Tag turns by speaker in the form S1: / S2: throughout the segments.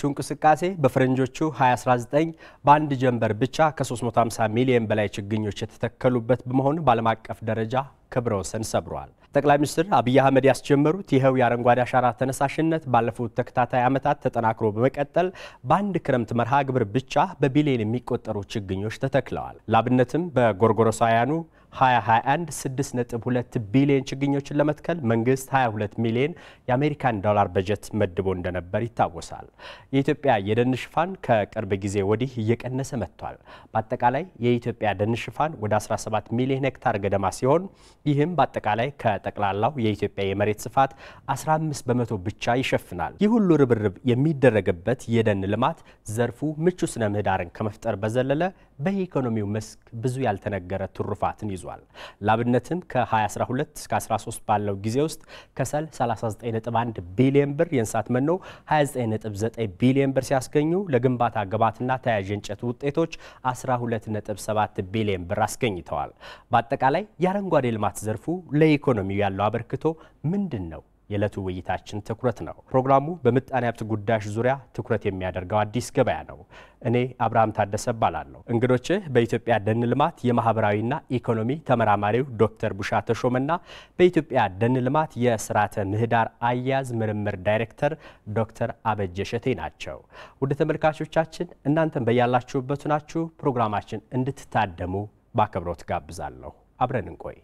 S1: ያደረገችው እንቅስቃሴ በፈረንጆቹ 2019
S2: በአንድ ጀንበር ብቻ ከ350 ሚሊዮን በላይ ችግኞች የተተከሉበት በመሆኑ በዓለም አቀፍ ደረጃ ክብረ ወሰን ሰብሯል። ጠቅላይ ሚኒስትር አብይ አህመድ ያስጀመሩት ይኸው የአረንጓዴ አሻራ ተነሳሽነት ባለፉት ተከታታይ ዓመታት ተጠናክሮ በመቀጠል በአንድ ክረምት መርሃ ግብር ብቻ በቢሊዮን የሚቆጠሩ ችግኞች ተተክለዋል። ላብነትም በጎርጎሮሳውያኑ 2021 6.2 ቢሊዮን ችግኞችን ለመትከል መንግስት 22 ሚሊዮን የአሜሪካን ዶላር በጀት መድቦ እንደነበር ይታወሳል። የኢትዮጵያ የደን ሽፋን ከቅርብ ጊዜ ወዲህ እየቀነሰ መጥቷል። በአጠቃላይ የኢትዮጵያ ደን ሽፋን ወደ 17 ሚሊዮን ሄክታር ገደማ ሲሆን ይህም በአጠቃላይ ከጠቅላላው የኢትዮጵያ የመሬት ስፋት 15 በመቶ ብቻ ይሸፍናል። ይህ ሁሉ ርብርብ የሚደረግበት የደን ልማት ዘርፉ ምቹ ስነ ምህዳርን ከመፍጠር በዘለለ በኢኮኖሚው መስክ ብዙ ያልተነገረ ትሩፋትን ይዟል። ላብነትም ከ2012 እስከ 13 ባለው ጊዜ ውስጥ ከሰል 39.1 ቢሊዮን ብር፣ የእንስሳት መኖ 29.9 ቢሊዮን ብር ሲያስገኙ ለግንባታ ግብዓትና ተያያዥ እንጨት ውጤቶች 12.7 ቢሊዮን ብር አስገኝተዋል። በአጠቃላይ የአረንጓዴ ልማት ዘርፉ ለኢኮኖሚው ያለው አበርክቶ ምንድን ነው? የዕለቱ ውይይታችን ትኩረት ነው። ፕሮግራሙ በምጣኔ ሀብት ጉዳዮች ዙሪያ ትኩረት የሚያደርገው አዲስ ገበያ ነው። እኔ አብርሃም ታደሰ እባላለሁ። እንግዶችህ በኢትዮጵያ ደን ልማት የማህበራዊና ኢኮኖሚ ተመራማሪው ዶክተር ቡሻ ተሾመና በኢትዮጵያ ደን ልማት የስርዓተ ምህዳር አያያዝ ምርምር ዳይሬክተር ዶክተር አበጀ ሸቴ ናቸው። ወደ ተመልካቾቻችን እናንተን በያላችሁበት ናችሁ ፕሮግራማችን እንድትታደሙ በአክብሮት ጋብዛለሁ። አብረን እንቆይ።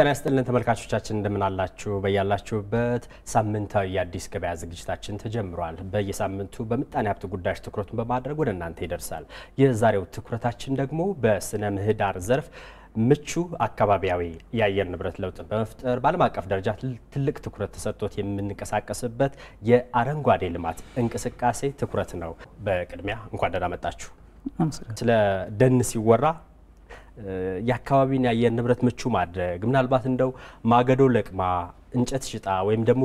S2: ጤና ይስጥልን ተመልካቾቻችን እንደምናላችሁ በያላችሁበት ሳምንታዊ የአዲስ ገበያ ዝግጅታችን ተጀምሯል። በየሳምንቱ በምጣኔ ሀብት ጉዳዮች ትኩረቱን በማድረግ ወደ እናንተ ይደርሳል። የዛሬው ትኩረታችን ደግሞ በስነ ምህዳር ዘርፍ ምቹ አካባቢያዊ የአየር ንብረት ለውጥን በመፍጠር በዓለም አቀፍ ደረጃ ትልቅ ትኩረት ተሰጥቶት የምንቀሳቀስበት የአረንጓዴ ልማት እንቅስቃሴ ትኩረት ነው። በቅድሚያ እንኳን ደህና መጣችሁ። ስለ ደን ሲወራ የአካባቢን የአየር ንብረት ምቹ ማድረግ ምናልባት እንደው ማገዶ ለቅማ እንጨት ሽጣ ወይም ደግሞ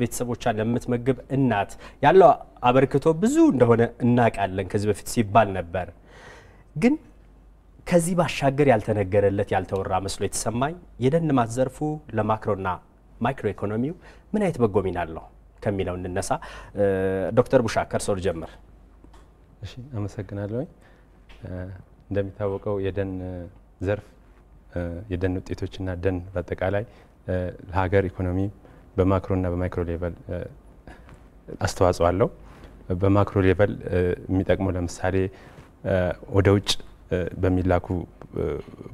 S2: ቤተሰቦቿን ለምትመግብ እናት ያለው አበርክቶ ብዙ እንደሆነ እናውቃለን። ከዚህ በፊት ሲባል ነበር። ግን ከዚህ ባሻገር ያልተነገረለት ያልተወራ መስሎ የተሰማኝ የደን ልማት ዘርፉ ለማክሮና ማይክሮ ኢኮኖሚው ምን አይነት በጎ ሚና አለው ከሚለው እንነሳ።
S3: ዶክተር ቡሻ ከርሶ ልጀምር። እሺ፣ አመሰግናለሁ። እንደሚታወቀው የደን ዘርፍ የደን ውጤቶችና ደን በአጠቃላይ ለሀገር ኢኮኖሚ በማክሮና በማይክሮ ሌቨል አስተዋጽኦ አለው። በማክሮ ሌቨል የሚጠቅመው ለምሳሌ ወደ ውጭ በሚላኩ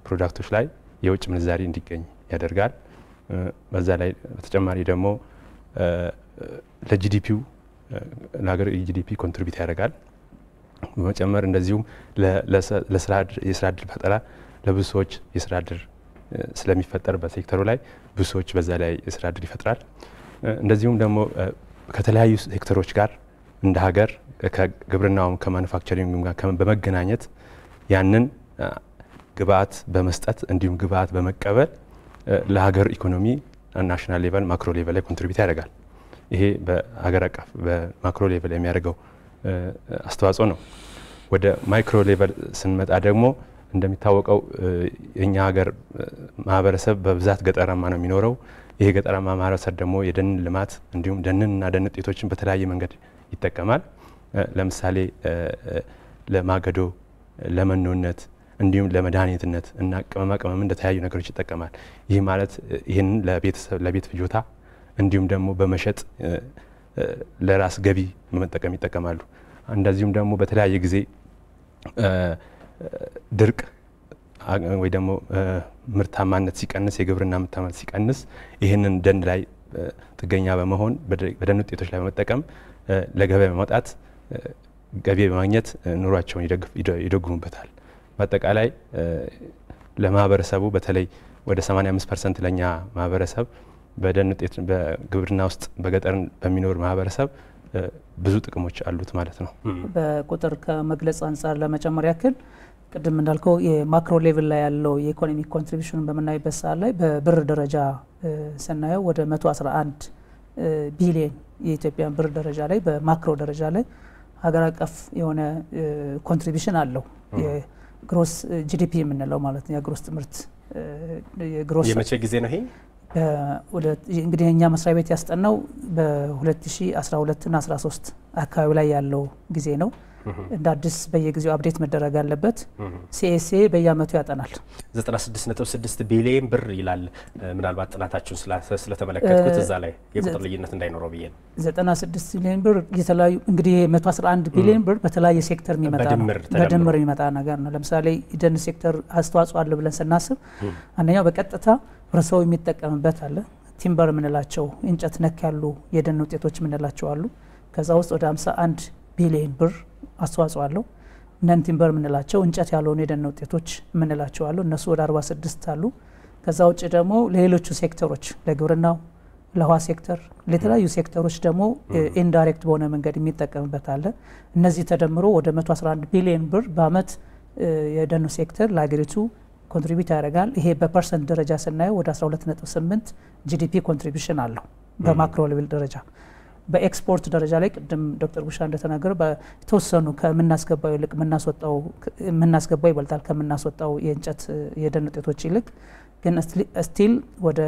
S3: ፕሮዳክቶች ላይ የውጭ ምንዛሪ እንዲገኝ ያደርጋል። በዛ ላይ በተጨማሪ ደግሞ ለጂዲፒው ለሀገር ጂዲፒ ኮንትሪቢዩት ያደርጋል። በመጨመር እንደዚሁም የስራ እድል ፈጠራ ለብዙ ሰዎች የስራ እድል ስለሚፈጠር በሴክተሩ ላይ ብዙ ሰዎች በዛ ላይ የስራ እድል ይፈጥራል። እንደዚሁም ደግሞ ከተለያዩ ሴክተሮች ጋር እንደ ሀገር ከግብርናውም ከማኑፋክቸሪንግ ጋር በመገናኘት ያንን ግብአት በመስጠት እንዲሁም ግብአት በመቀበል ለሀገር ኢኮኖሚ ናሽናል ሌቨል ማክሮ ሌቨል ላይ ኮንትሪቢዩት ያደርጋል። ይሄ በሀገር አቀፍ በማክሮ ሌቨል የሚያደርገው አስተዋጽኦ ነው። ወደ ማይክሮ ሌቨል ስንመጣ ደግሞ እንደሚታወቀው የእኛ ሀገር ማህበረሰብ በብዛት ገጠራማ ነው የሚኖረው። ይሄ ገጠራማ ማህበረሰብ ደግሞ የደን ልማት እንዲሁም ደንንና ደን ውጤቶችን በተለያየ መንገድ ይጠቀማል። ለምሳሌ ለማገዶ፣ ለመኖነት እንዲሁም ለመድኃኒትነት እና ቅመማ ቅመም እንደተለያዩ ነገሮች ይጠቀማል። ይህ ማለት ይህንን ለቤት ፍጆታ እንዲሁም ደግሞ በመሸጥ ለራስ ገቢ መጠቀም ይጠቀማሉ። እንደዚሁም ደግሞ በተለያየ ጊዜ ድርቅ ወይ ደግሞ ምርታማነት ሲቀንስ የግብርና ምርታማነት ሲቀንስ ይህንን ደን ላይ ጥገኛ በመሆን በደን ውጤቶች ላይ በመጠቀም ለገበያ በመውጣት ገቢ በማግኘት ኑሯቸውን ይደጉሙበታል። በአጠቃላይ ለማህበረሰቡ በተለይ ወደ 85 ፐርሰንት ለእኛ ማህበረሰብ በደን ውጤት በግብርና ውስጥ በገጠር በሚኖር ማህበረሰብ ብዙ ጥቅሞች አሉት ማለት ነው።
S1: በቁጥር ከመግለጽ አንጻር ለመጨመር ያክል ቅድም እንዳልከው የማክሮ ሌቭል ላይ ያለው የኢኮኖሚ ኮንትሪቢሽን በምናይበት ሰዓት ላይ በብር ደረጃ ስናየው ወደ 111 ቢሊየን የኢትዮጵያን ብር ደረጃ ላይ በማክሮ ደረጃ ላይ ሀገር አቀፍ የሆነ ኮንትሪቢሽን አለው። የግሮስ ጂዲፒ የምንለው ማለት ነው። የግሮስ ትምህርት የመቼ ጊዜ ነው ይሄ? እንግዲህ የእኛ መስሪያ ቤት ያስጠናው በ2012 እና 13 አካባቢ ላይ ያለው ጊዜ ነው። እንደ አዲስ በየጊዜው አብዴት መደረግ አለበት። ሲኤስኤ በየአመቱ ያጠናል።
S2: 96.6 ቢሊየን ብር ይላል። ምናልባት ጥናታችሁን ስለተመለከትኩት እዛ ላይ የቁጥር ልዩነት እንዳይኖረው ብዬ ነው።
S1: 96 ቢሊየን ብር የተለያዩ እንግዲህ 111 ቢሊየን ብር በተለያየ ሴክተር የሚመጣ በድምር የሚመጣ ነገር ነው። ለምሳሌ የደን ሴክተር አስተዋጽኦ አለ ብለን ስናስብ አንደኛው በቀጥታ ህብረተሰቡ የሚጠቀምበት አለ። ቲምበር የምንላቸው እንጨት ነክ ያሉ የደን ውጤቶች የምንላቸው አሉ። ከዛ ውስጥ ወደ 51 ቢሊዮን ብር አስተዋጽኦ አለው። ነን ቲምበር የምንላቸው እንጨት ያልሆኑ የደን ውጤቶች የምንላቸው አሉ። እነሱ ወደ 46 አሉ። ከዛ ውጭ ደግሞ ለሌሎቹ ሴክተሮች ለግብርናው፣ ለውሃ ሴክተር፣ ለተለያዩ ሴክተሮች ደግሞ ኢንዳይሬክት በሆነ መንገድ የሚጠቀምበት አለ። እነዚህ ተደምሮ ወደ 111 ቢሊዮን ብር በአመት የደኑ ሴክተር ለሀገሪቱ ኮንትሪቢዩት ያደርጋል። ይሄ በፐርሰንት ደረጃ ስናየው ወደ 12.8 ጂዲፒ ኮንትሪቢሽን አለው በማክሮ ሌቭል ደረጃ። በኤክስፖርት ደረጃ ላይ ቅድም ዶክተር ጉሻ እንደተናገረ በተወሰኑ ከምናስገባው ይልቅ የምናስገባው ይበልጣል ከምናስወጣው የእንጨት የደን ውጤቶች ይልቅ ግን ስቲል ወደ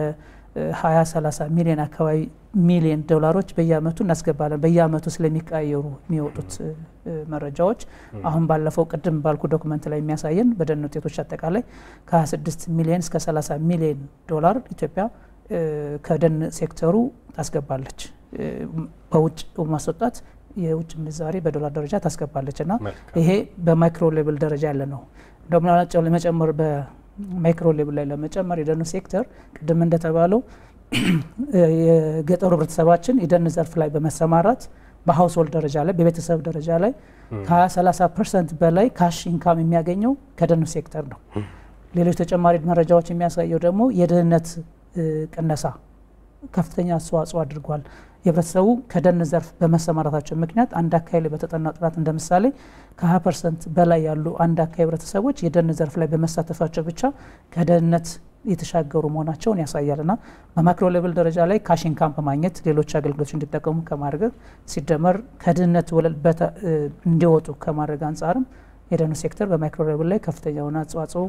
S1: ሀያ ሰላሳ ሚሊዮን አካባቢ ሚሊዮን ዶላሮች በየአመቱ እናስገባለን። በየአመቱ ስለሚቀያየሩ የሚወጡት መረጃዎች አሁን ባለፈው ቅድም ባልኩ ዶክመንት ላይ የሚያሳየን በደን ውጤቶች አጠቃላይ ከ26 ሚሊዮን እስከ 30 ሚሊዮን ዶላር ኢትዮጵያ ከደን ሴክተሩ ታስገባለች። በውጭ ማስወጣት የውጭ ምንዛሬ በዶላር ደረጃ ታስገባለች እና ይሄ በማይክሮ ሌቭል ደረጃ ያለ ነው። እንደውም ለመጨመር ማይክሮ ሌብል ላይ ለመጨመር የደን ሴክተር ቅድም እንደተባለው የገጠሩ ህብረተሰባችን የደን ዘርፍ ላይ በመሰማራት በሀውስሆልድ ደረጃ ላይ በቤተሰብ ደረጃ ላይ ከ30 ፐርሰንት በላይ ካሽ ኢንካም የሚያገኘው ከደን ሴክተር ነው። ሌሎች ተጨማሪ መረጃዎች የሚያሳየው ደግሞ የድህነት ቅነሳ ከፍተኛ አስተዋጽኦ አድርጓል። የህብረተሰቡ ከደን ዘርፍ በመሰማራታቸው ምክንያት አንድ አካባቢ ላይ በተጠና ጥናት እንደ ምሳሌ ከ20 ፐርሰንት በላይ ያሉ አንድ አካባቢ ህብረተሰቦች የደን ዘርፍ ላይ በመሳተፋቸው ብቻ ከደህንነት የተሻገሩ መሆናቸውን ያሳያል ና በማክሮ ሌቭል ደረጃ ላይ ካሽን ካምፕ በማግኘት ሌሎች አገልግሎቶች እንዲጠቀሙ ከማድረግ ሲደመር ከድህነት ወለል እንዲወጡ ከማድረግ አንጻርም የደኑ ሴክተር በማይክሮ ሌቭል ላይ ከፍተኛውን አጽዋጽኦ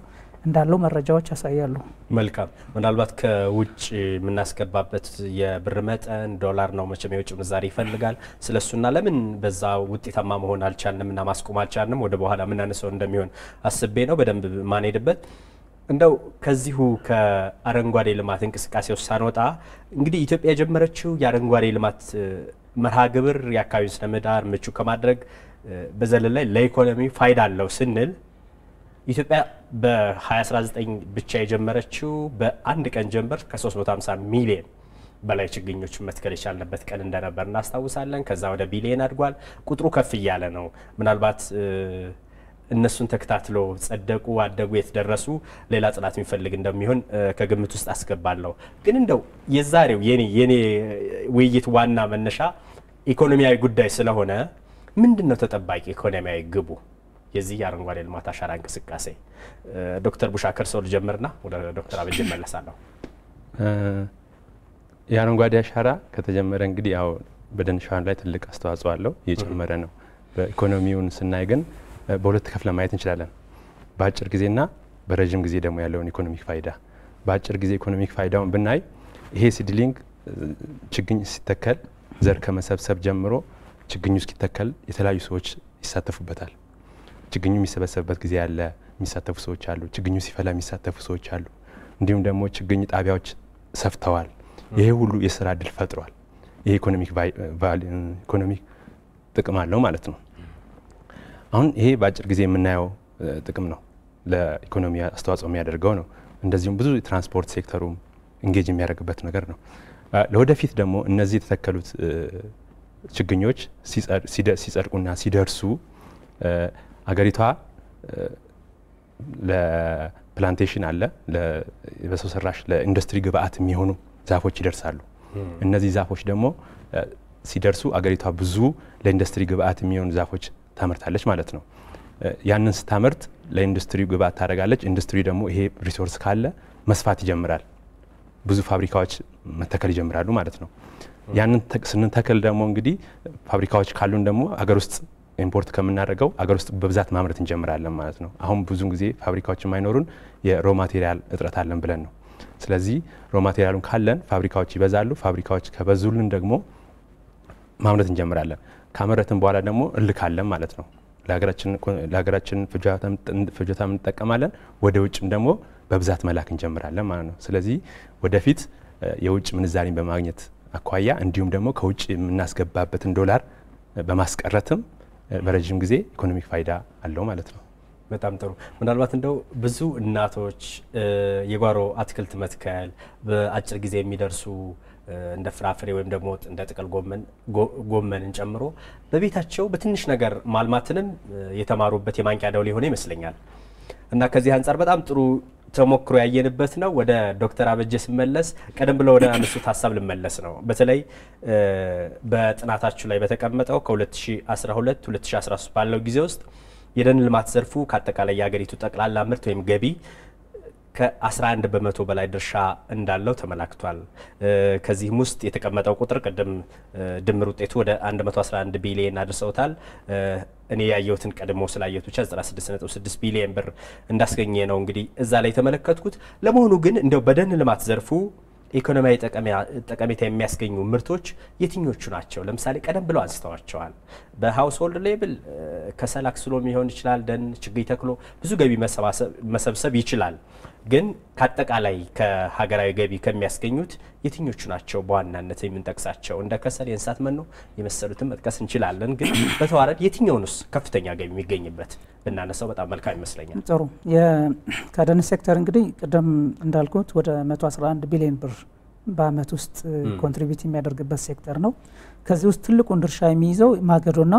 S1: እንዳለው መረጃዎች ያሳያሉ።
S2: መልካም። ምናልባት ከውጭ የምናስገባበት የብር መጠን ዶላር ነው መቼም የውጭ ምንዛሪ ይፈልጋል። እሱና ለምን በዛ ውጤታማ መሆን አልቻልንም እና ማስቆም አልቻልንም ወደ በኋላ ምናነሰው እንደሚሆን አስቤ ነው በደንብ ማንሄድበት እንደው ከዚሁ ከአረንጓዴ ልማት እንቅስቃሴ ውስጥ ሳንወጣ እንግዲህ ኢትዮጵያ የጀመረችው የአረንጓዴ ልማት መርሃ ግብር የአካባቢውን ስነ ምህዳር ምቹ ከማድረግ በዘለል ላይ ለኢኮኖሚ ፋይዳ አለው ስንል ኢትዮጵያ በ2019 ብቻ የጀመረችው በአንድ ቀን ጀንበር ከ350 ሚሊዮን በላይ ችግኞች መትከል የቻለበት ቀን እንደነበር እናስታውሳለን። ከዛ ወደ ቢሊየን አድጓል። ቁጥሩ ከፍ እያለ ነው። ምናልባት እነሱን ተከታትሎ ጸደቁ፣ አደጉ፣ የተደረሱ ሌላ ጽናት የሚፈልግ እንደሚሆን ከግምት ውስጥ አስገባለሁ። ግን እንደው የዛሬው የኔ ውይይት ዋና መነሻ ኢኮኖሚያዊ ጉዳይ ስለሆነ ምንድን ነው ተጠባቂ ኢኮኖሚያዊ ግቡ የዚህ የአረንጓዴ ልማት አሻራ እንቅስቃሴ? ዶክተር ቡሻከር ሰው ልጀምርና ወደ ዶክተር አብይ መለሳለሁ።
S3: የአረንጓዴ አሻራ ከተጀመረ እንግዲህ ያው በደን ላይ ትልቅ አስተዋጽኦ አለው፣ እየጨመረ ነው። በኢኮኖሚውን ስናይ ግን በሁለት ከፍለ ማየት እንችላለን። በአጭር ጊዜና በረዥም ጊዜ ደግሞ ያለውን ኢኮኖሚክ ፋይዳ። በአጭር ጊዜ ኢኮኖሚክ ፋይዳውን ብናይ ይሄ ሲድሊንግ ችግኝ ሲተከል ዘር ከመሰብሰብ ጀምሮ ችግኙ እስኪተከል የተለያዩ ሰዎች ይሳተፉበታል። ችግኙ የሚሰበሰብበት ጊዜ ያለ የሚሳተፉ ሰዎች አሉ። ችግኙ ሲፈላ የሚሳተፉ ሰዎች አሉ። እንዲሁም ደግሞ ችግኝ ጣቢያዎች ሰፍተዋል። ይሄ ሁሉ የስራ እድል ፈጥሯል። ይሄ ኢኮኖሚክ ጥቅም አለው ማለት ነው። አሁን ይሄ በአጭር ጊዜ የምናየው ጥቅም ነው፣ ለኢኮኖሚ አስተዋጽኦ የሚያደርገው ነው። እንደዚሁም ብዙ የትራንስፖርት ሴክተሩም እንጌጅ የሚያደርግበት ነገር ነው። ለወደፊት ደግሞ እነዚህ የተተከሉት ችግኞች ሲጸድቁና ሲደርሱ አገሪቷ ለፕላንቴሽን አለ፣ በሰው ሰራሽ ለኢንዱስትሪ ግብአት የሚሆኑ ዛፎች ይደርሳሉ። እነዚህ ዛፎች ደግሞ ሲደርሱ አገሪቷ ብዙ ለኢንዱስትሪ ግብአት የሚሆኑ ዛፎች ታመርታለች ማለት ነው። ያንን ስታመርት ለኢንዱስትሪ ግብአት ታደርጋለች። ኢንዱስትሪ ደግሞ ይሄ ሪሶርስ ካለ መስፋት ይጀምራል። ብዙ ፋብሪካዎች መተከል ይጀምራሉ ማለት ነው። ያንን ስንተክል ደግሞ እንግዲህ ፋብሪካዎች ካሉን ደግሞ አገር ውስጥ ኢምፖርት ከምናደርገው አገር ውስጥ በብዛት ማምረት እንጀምራለን ማለት ነው። አሁን ብዙን ጊዜ ፋብሪካዎች የማይኖሩን የሮ ማቴሪያል እጥረት አለን ብለን ነው። ስለዚህ ሮ ማቴሪያሉን ካለን ፋብሪካዎች ይበዛሉ። ፋብሪካዎች ከበዙልን ደግሞ ማምረት እንጀምራለን። ካመረትን በኋላ ደግሞ እልካለን ማለት ነው። ለሀገራችን ፍጆታ እንጠቀማለን። ወደ ውጭም ደግሞ በብዛት መላክ እንጀምራለን ማለት ነው። ስለዚህ ወደፊት የውጭ ምንዛሬን በማግኘት አኳያ እንዲሁም ደግሞ ከውጭ የምናስገባበትን ዶላር በማስቀረትም በረዥም ጊዜ ኢኮኖሚክ ፋይዳ አለው ማለት ነው።
S2: በጣም ጥሩ። ምናልባት እንደው ብዙ እናቶች የጓሮ አትክልት መትከል በአጭር ጊዜ የሚደርሱ እንደ ፍራፍሬ ወይም ደግሞ እንደ ጥቅል ጎመንን ጨምሮ በቤታቸው በትንሽ ነገር ማልማትንም የተማሩበት የማንቂያ ደውል የሆነ ይመስለኛል እና ከዚህ አንጻር በጣም ጥሩ ተሞክሮ ያየንበት ነው። ወደ ዶክተር አበጀ ስመለስ ቀደም ብሎ ወደ አነሱት ሀሳብ ልመለስ ነው። በተለይ በጥናታችሁ ላይ በተቀመጠው ከ2012 2013 ባለው ጊዜ ውስጥ የደን ልማት ዘርፉ ከአጠቃላይ የሀገሪቱ ጠቅላላ ምርት ወይም ገቢ ከ11 በመቶ በላይ ድርሻ እንዳለው ተመላክቷል። ከዚህም ውስጥ የተቀመጠው ቁጥር ቅድም ድምር ውጤቱ ወደ 111 ቢሊየን አድርሰውታል። እኔ ያየሁትን ቀድሞ ስላየሁት ብቻ 96.6 ቢሊየን ብር እንዳስገኘ ነው እንግዲህ እዛ ላይ የተመለከትኩት። ለመሆኑ ግን እንደው በደን ልማት ዘርፉ ኢኮኖሚያዊ ጠቀሜታ የሚያስገኙ ምርቶች የትኞቹ ናቸው? ለምሳሌ ቀደም ብለው አንስተዋቸዋል። በሀውስሆልድ ሌብል ከሰል አክስሎ ሊሆን ይችላል፣ ደን ችግኝ ተክሎ ብዙ ገቢ መሰብሰብ ይችላል። ግን ከአጠቃላይ ከሀገራዊ ገቢ ከሚያስገኙት የትኞቹ ናቸው በዋናነት የምንጠቅሳቸው? እንደ ከሰል፣ የእንስሳት መኖ የመሰሉትን መጥቀስ እንችላለን። ግን በተዋረድ የትኛውንስ ከፍተኛ ገቢ የሚገኝበት ብናነሳው በጣም መልካም ይመስለኛል።
S1: ጥሩ። ከደን ሴክተር እንግዲህ ቅደም እንዳልኩት ወደ 111 ቢሊዮን ብር በአመት ውስጥ ኮንትሪቢዩት የሚያደርግበት ሴክተር ነው። ከዚህ ውስጥ ትልቁን ድርሻ የሚይዘው ማገዶና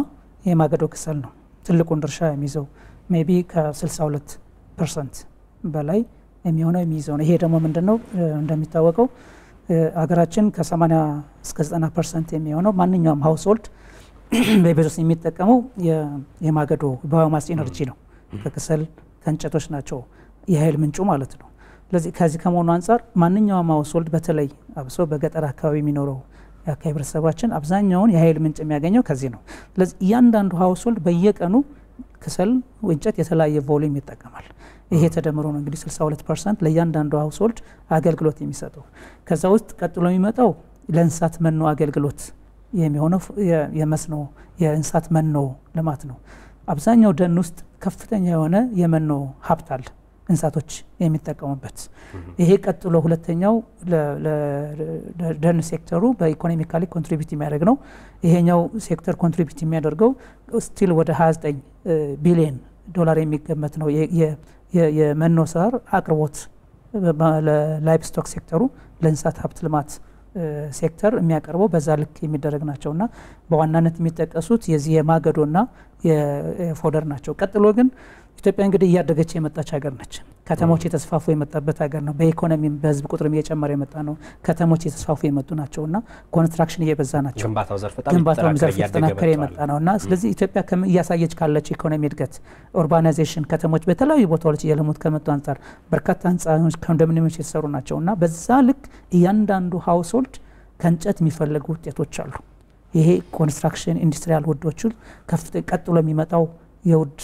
S1: የማገዶ ክሰል ነው። ትልቁን ድርሻ የሚይዘው ሜቢ ከ62 ፐርሰንት በላይ የሚሆነው የሚይዘው ነው። ይሄ ደግሞ ምንድን ነው እንደሚታወቀው አገራችን ከ80 እስከ 90 ፐርሰንት የሚሆነው ማንኛውም ሀውስሆልድ በቤት ውስጥ የሚጠቀመው የማገዶ ባዮማስ ኤነርጂ ነው። ከክሰል ከእንጨቶች ናቸው የኃይል ምንጩ ማለት ነው። ስለዚህ ከዚህ ከመሆኑ አንጻር ማንኛውም ሀውስሆልድ በተለይ አብሶ በገጠር አካባቢ የሚኖረው የአካባቢ ህብረተሰባችን አብዛኛውን የኃይል ምንጭ የሚያገኘው ከዚህ ነው። ስለዚህ እያንዳንዱ ሀውስሆልድ በየቀኑ ክሰል፣ እንጨት የተለያየ ቮሊም ይጠቀማል። ይሄ ተደምሮ ነው እንግዲህ 62 ፐርሰንት ለእያንዳንዱ ሀውስሆልድ አገልግሎት የሚሰጠው። ከዛ ውስጥ ቀጥሎ የሚመጣው ለእንስሳት መኖ አገልግሎት የሚሆነው የመስኖ የእንስሳት መኖ ልማት ነው። አብዛኛው ደን ውስጥ ከፍተኛ የሆነ የመኖ ሀብት አለ እንስሳቶች የሚጠቀሙበት። ይሄ ቀጥሎ ሁለተኛው ደን ሴክተሩ በኢኮኖሚካሊ ኮንትሪቢዩት የሚያደርግ ነው። ይሄኛው ሴክተር ኮንትሪቢዩት የሚያደርገው ስቲል ወደ 29 ቢሊየን ዶላር የሚገመት ነው የመኖ ሳር አቅርቦት ለላይቭስቶክ ሴክተሩ ለእንስሳት ሀብት ልማት ሴክተር የሚያቀርበው በዛ ልክ የሚደረግ ናቸውና በዋናነት የሚጠቀሱት የዚህ የማገዶና የፎደር ናቸው። ቀጥሎ ግን ኢትዮጵያ እንግዲህ እያደገች የመጣች ሀገር ነች። ከተሞች የተስፋፉ የመጣበት ሀገር ነው። በኢኮኖሚም በህዝብ ቁጥርም እየጨመረ የመጣ ነው። ከተሞች የተስፋፉ የመጡ ናቸው እና ኮንስትራክሽን እየበዛ ናቸው። ግንባታውም ዘርፍ የተጠናከረ የመጣ ነው እና ስለዚህ ኢትዮጵያ እያሳየች ካለች ኢኮኖሚ እድገት፣ ኡርባናይዜሽን፣ ከተሞች በተለያዩ ቦታዎች እየለሙት ከመጡ አንጻር በርካታ ህንፃዎች፣ ኮንዶሚኒየሞች የተሰሩ ናቸው እና በዛ ልክ እያንዳንዱ ሀውስሆልድ ከእንጨት የሚፈለጉ ውጤቶች አሉ። ይሄ ኮንስትራክሽን ኢንዱስትሪያል ውዶቹ ቀጥሎ የሚመጣው የውድ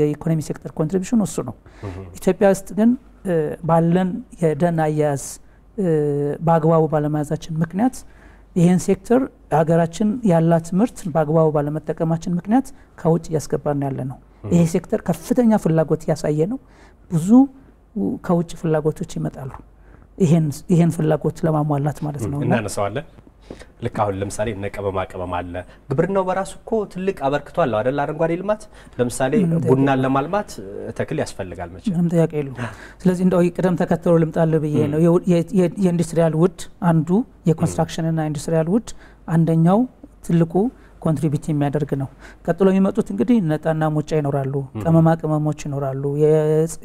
S1: የኢኮኖሚ ሴክተር ኮንትሪቢሽን እሱ ነው። ኢትዮጵያ ውስጥ ግን ባለን የደን አያያዝ በአግባቡ ባለመያዛችን ምክንያት ይህን ሴክተር ሀገራችን ያላት ምርት በአግባቡ ባለመጠቀማችን ምክንያት ከውጭ እያስገባን ያለ ነው። ይሄ ሴክተር ከፍተኛ ፍላጎት እያሳየ ነው። ብዙ ከውጭ ፍላጎቶች ይመጣሉ። ይህን ፍላጎት ለማሟላት ማለት ነው
S2: እናነሳዋለን። ልክ አሁን ለምሳሌ እነ ቅመማ ቅመም አለ። ግብርናው በራሱ እኮ ትልቅ አበርክቶ አለው አይደል? አረንጓዴ ልማት ለምሳሌ ቡናን ለማልማት ተክል ያስፈልጋል መቼ ምንም ጥያቄ
S1: የለውም። ስለዚህ እንደው ቅደም ተከተሉ ልምጣል ብዬ ነው። የኢንዱስትሪያል ውድ አንዱ የኮንስትራክሽንና ኢንዱስትሪያል ውድ አንደኛው ትልቁ ኮንትሪቢዩት የሚያደርግ ነው። ቀጥሎ የሚመጡት እንግዲህ ነጣና ሙጫ ይኖራሉ፣ ቅመማ ቅመሞች ይኖራሉ፣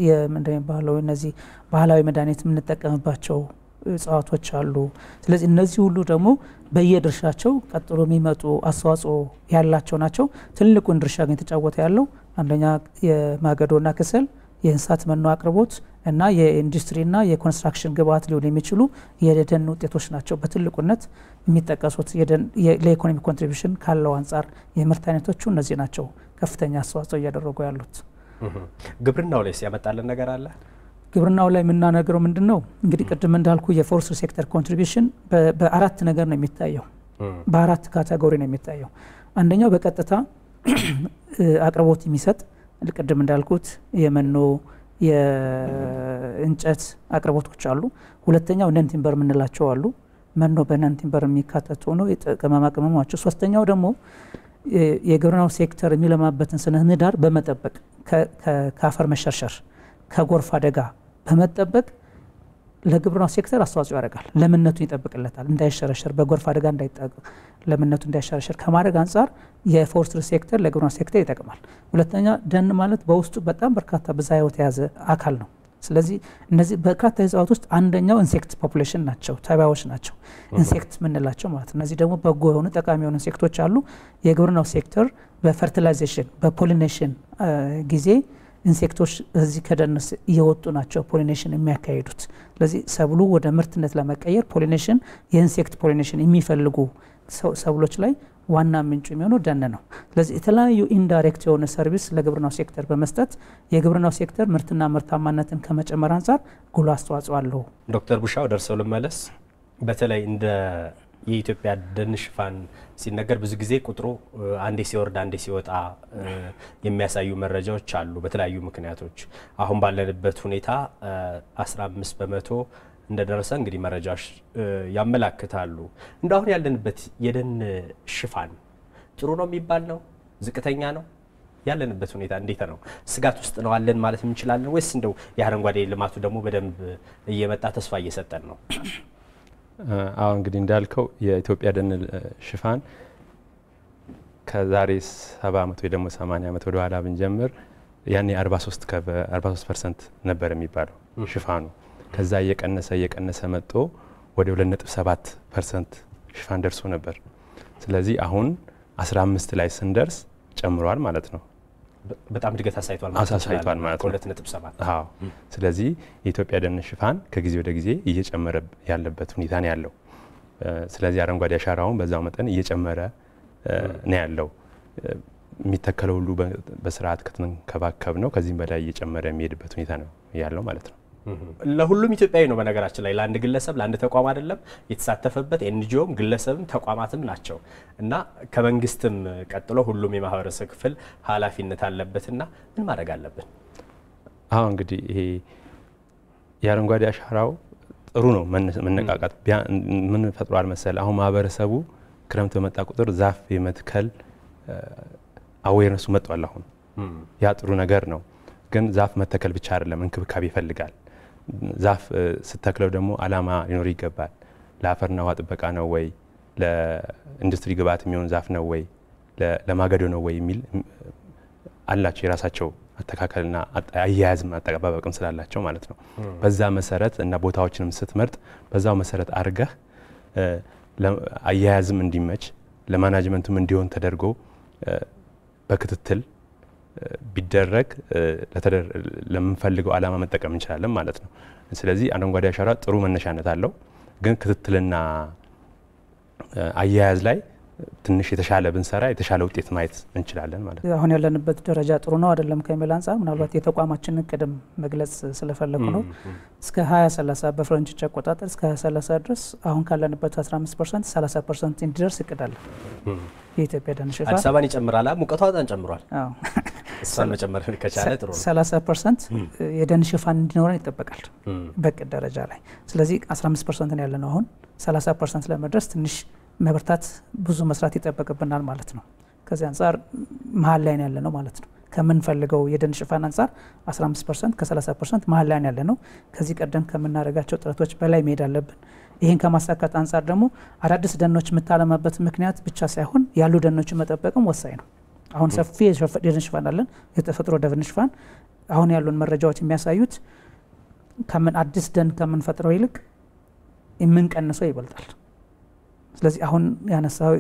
S1: የምንድን የሚባለው እነዚህ ባህላዊ መድኃኒት የምንጠቀምባቸው እጽዋቶች አሉ። ስለዚህ እነዚህ ሁሉ ደግሞ በየድርሻቸው ቀጥሎ የሚመጡ አስተዋጽኦ ያላቸው ናቸው። ትልቁን ድርሻ ግን የተጫወተ ያለው አንደኛ የማገዶና ክሰል የእንስሳት መኖ አቅርቦት እና የኢንዱስትሪና የኮንስትራክሽን ግብዓት ሊሆን የሚችሉ የደን ውጤቶች ናቸው። በትልቁነት የሚጠቀሱት ለኢኮኖሚ ኮንትሪቢሽን ካለው አንጻር የምርት አይነቶቹ እነዚህ ናቸው ከፍተኛ አስተዋጽኦ እያደረጉ ያሉት።
S2: ግብርናው ላይስ ያመጣልን ነገር አለ?
S1: ግብርናው ላይ የምናነግረው ምንድን ነው እንግዲህ ቅድም እንዳልኩ የፎርስ ሴክተር ኮንትሪቢሽን በአራት ነገር ነው የሚታየው፣ በአራት ካተጎሪ ነው የሚታየው። አንደኛው በቀጥታ አቅርቦት የሚሰጥ ቅድም እንዳልኩት የመኖ የእንጨት አቅርቦቶች አሉ። ሁለተኛው ነን ቲምበር የምንላቸው አሉ። መኖ በነን ቲምበር የሚካተቱ ነው፣ ቅመማ ቅመማቸው። ሶስተኛው ደግሞ የግብርናው ሴክተር የሚለማበትን ስነ ምህዳር በመጠበቅ ከአፈር መሸርሸር ከጎርፍ አደጋ ከመጠበቅ ለግብርናው ሴክተር አስተዋጽኦ ያደርጋል። ለምነቱን ይጠብቅለታል፣ እንዳይሸረሸር በጎርፍ አደጋ ለምነቱ እንዳይሸረሸር ከማድረግ አንጻር የፎረስትሪ ሴክተር ለግብርናው ሴክተር ይጠቅማል። ሁለተኛ ደን ማለት በውስጡ በጣም በርካታ ብዝሃ ሕይወት የያዘ አካል ነው። ስለዚህ እነዚህ በርካታ እጽዋት ውስጥ አንደኛው ኢንሴክት ፖፑሌሽን ናቸው፣ ተባዮች ናቸው፣ ኢንሴክት የምንላቸው ማለት ነው። እነዚህ ደግሞ በጎ የሆኑ ጠቃሚ የሆኑ ኢንሴክቶች አሉ። የግብርናው ሴክተር በፈርቲላይዜሽን በፖሊኔሽን ጊዜ ኢንሴክቶች እዚህ ከደንስ እየወጡ ናቸው ፖሊኔሽን የሚያካሂዱት። ስለዚህ ሰብሉ ወደ ምርትነት ለመቀየር ፖሊኔሽን የኢንሴክት ፖሊኔሽን የሚፈልጉ ሰብሎች ላይ ዋና ምንጩ የሚሆነው ደን ነው። ስለዚህ የተለያዩ ኢንዳይሬክት የሆነ ሰርቪስ ለግብርናው ሴክተር በመስጠት የግብርናው ሴክተር ምርትና ምርታማነትን ከመጨመር አንጻር ጉልህ አስተዋጽኦ አለው።
S2: ዶክተር ቡሻ ወደ ልመለስ። በተለይ እንደ የኢትዮጵያ ደን ሽፋን ሲነገር ብዙ ጊዜ ቁጥሩ አንዴ ሲወርድ አንዴ ሲወጣ የሚያሳዩ መረጃዎች አሉ። በተለያዩ ምክንያቶች አሁን ባለንበት ሁኔታ 15 በመቶ እንደደረሰ እንግዲህ መረጃዎች ያመላክታሉ። እንደ አሁን ያለንበት የደን ሽፋን ጥሩ ነው የሚባል ነው? ዝቅተኛ ነው? ያለንበት ሁኔታ እንዴት ነው? ስጋት ውስጥ ነው አለን ማለት እንችላለን ወይስ እንደው የአረንጓዴ ልማቱ ደግሞ በደንብ እየመጣ ተስፋ እየሰጠን ነው?
S3: አሁን እንግዲህ እንዳልከው የኢትዮጵያ ደን ሽፋን ከዛሬ ሰባ ዓመት ወይ ደግሞ ሰማንያ ዓመት ወደ ኋላ ብንጀምር ያኔ 43 ፐርሰንት ነበር የሚባለው ሽፋኑ። ከዛ እየቀነሰ እየቀነሰ መጥቶ ወደ 2.7 ፐርሰንት ሽፋን ደርሶ ነበር። ስለዚህ አሁን 15 ላይ ስንደርስ ጨምሯል ማለት ነው።
S2: በጣም እድገት አሳይቷል አሳሳይቷል ማለት ነው። ሁለት ነጥብ ሰባት
S3: አዎ። ስለዚህ የኢትዮጵያ ደን ሽፋን ከጊዜ ወደ ጊዜ እየጨመረ ያለበት ሁኔታ ነው ያለው። ስለዚህ አረንጓዴ አሻራውን በዛው መጠን እየጨመረ ነው ያለው። የሚተከለው ሁሉ በስርዓት ከተንከባከብ ነው ከዚህም በላይ እየጨመረ የሚሄድበት ሁኔታ ነው ያለው ማለት ነው።
S2: ለሁሉም ኢትዮጵያዊ ነው። በነገራችን ላይ ለአንድ ግለሰብ ለአንድ ተቋም አይደለም የተሳተፈበት። ኤንጂኦም ግለሰብም ተቋማትም ናቸው እና ከመንግስትም ቀጥሎ ሁሉም የማህበረሰብ ክፍል ኃላፊነት አለበትና ምን ማድረግ አለብን?
S3: አሁ እንግዲህ ይሄ የአረንጓዴ አሻራው ጥሩ ነው መነቃቃት ምን ፈጥሮ መሰል አሁን ማህበረሰቡ ክረምት በመጣ ቁጥር ዛፍ የመትከል አዌርነሱ መጥቷል። አሁን ያ ጥሩ ነገር ነው። ግን ዛፍ መተከል ብቻ አይደለም፣ እንክብካቤ ይፈልጋል። ዛፍ ስተክለው ደግሞ አላማ ሊኖር ይገባል። ለአፈርና ውሃ ጥበቃ ነው ወይ፣ ለኢንዱስትሪ ግብዓት የሚሆን ዛፍ ነው ወይ፣ ለማገዶ ነው ወይ የሚል አላቸው የራሳቸው አተካከልና አያያዝም አጠባበቅም ስላላቸው ማለት ነው። በዛ መሰረት እና ቦታዎችንም ስትመርጥ በዛው መሰረት አድርገህ አያያዝም እንዲመች ለማናጅመንቱም እንዲሆን ተደርጎ በክትትል ቢደረግ ለምንፈልገው ዓላማ መጠቀም እንችላለን ማለት ነው። ስለዚህ አረንጓዴ አሻራ ጥሩ መነሻነት አለው፣ ግን ክትትልና አያያዝ ላይ ትንሽ የተሻለ ብንሰራ የተሻለ ውጤት ማየት እንችላለን ማለት ነው።
S1: አሁን ያለንበት ደረጃ ጥሩ ነው አይደለም ከሚል አንጻር ምናልባት የተቋማችንን ቅድም መግለጽ ስለፈለጉ ነው። እስከ 2030 በፈረንጆች አቆጣጠር እስከ 2030 ድረስ አሁን ካለንበት 15 ፐርሰንት 30 ፐርሰንት እንዲደርስ ይቅዳል። የኢትዮጵያ ደን ሽፋን አዲስ አበባን
S2: ይጨምራል። ሙቀቷ በጣም ጨምሯል። እሷን መጨመር ከቻለ ጥሩ ነው። 30
S1: ፐርሰንት የደን ሽፋን እንዲኖረን ይጠበቃል በቅድ ደረጃ ላይ። ስለዚህ 15 ፐርሰንት ያለነው አሁን 30 ፐርሰንት ለመድረስ ትንሽ መበርታት ብዙ መስራት ይጠበቅብናል ማለት ነው። ከዚህ አንጻር መሀል ላይ ያለ ነው ማለት ነው። ከምንፈልገው የደን ሽፋን አንጻር 15 ከ30 ፐርሰንት መሀል ላይ ያለ ነው። ከዚህ ቀደም ከምናደርጋቸው ጥረቶች በላይ መሄድ አለብን። ይህን ከማሳካት አንጻር ደግሞ አዳዲስ ደኖች የምታለማበት ምክንያት ብቻ ሳይሆን ያሉ ደኖችን መጠበቅም ወሳኝ ነው። አሁን ሰፊ የደን ሽፋን አለን፣ የተፈጥሮ ደን ሽፋን። አሁን ያሉን መረጃዎች የሚያሳዩት ከምን አዲስ ደን ከምንፈጥረው ይልቅ የምንቀንሰው ይበልጣል። ስለዚህ አሁን ያነሳው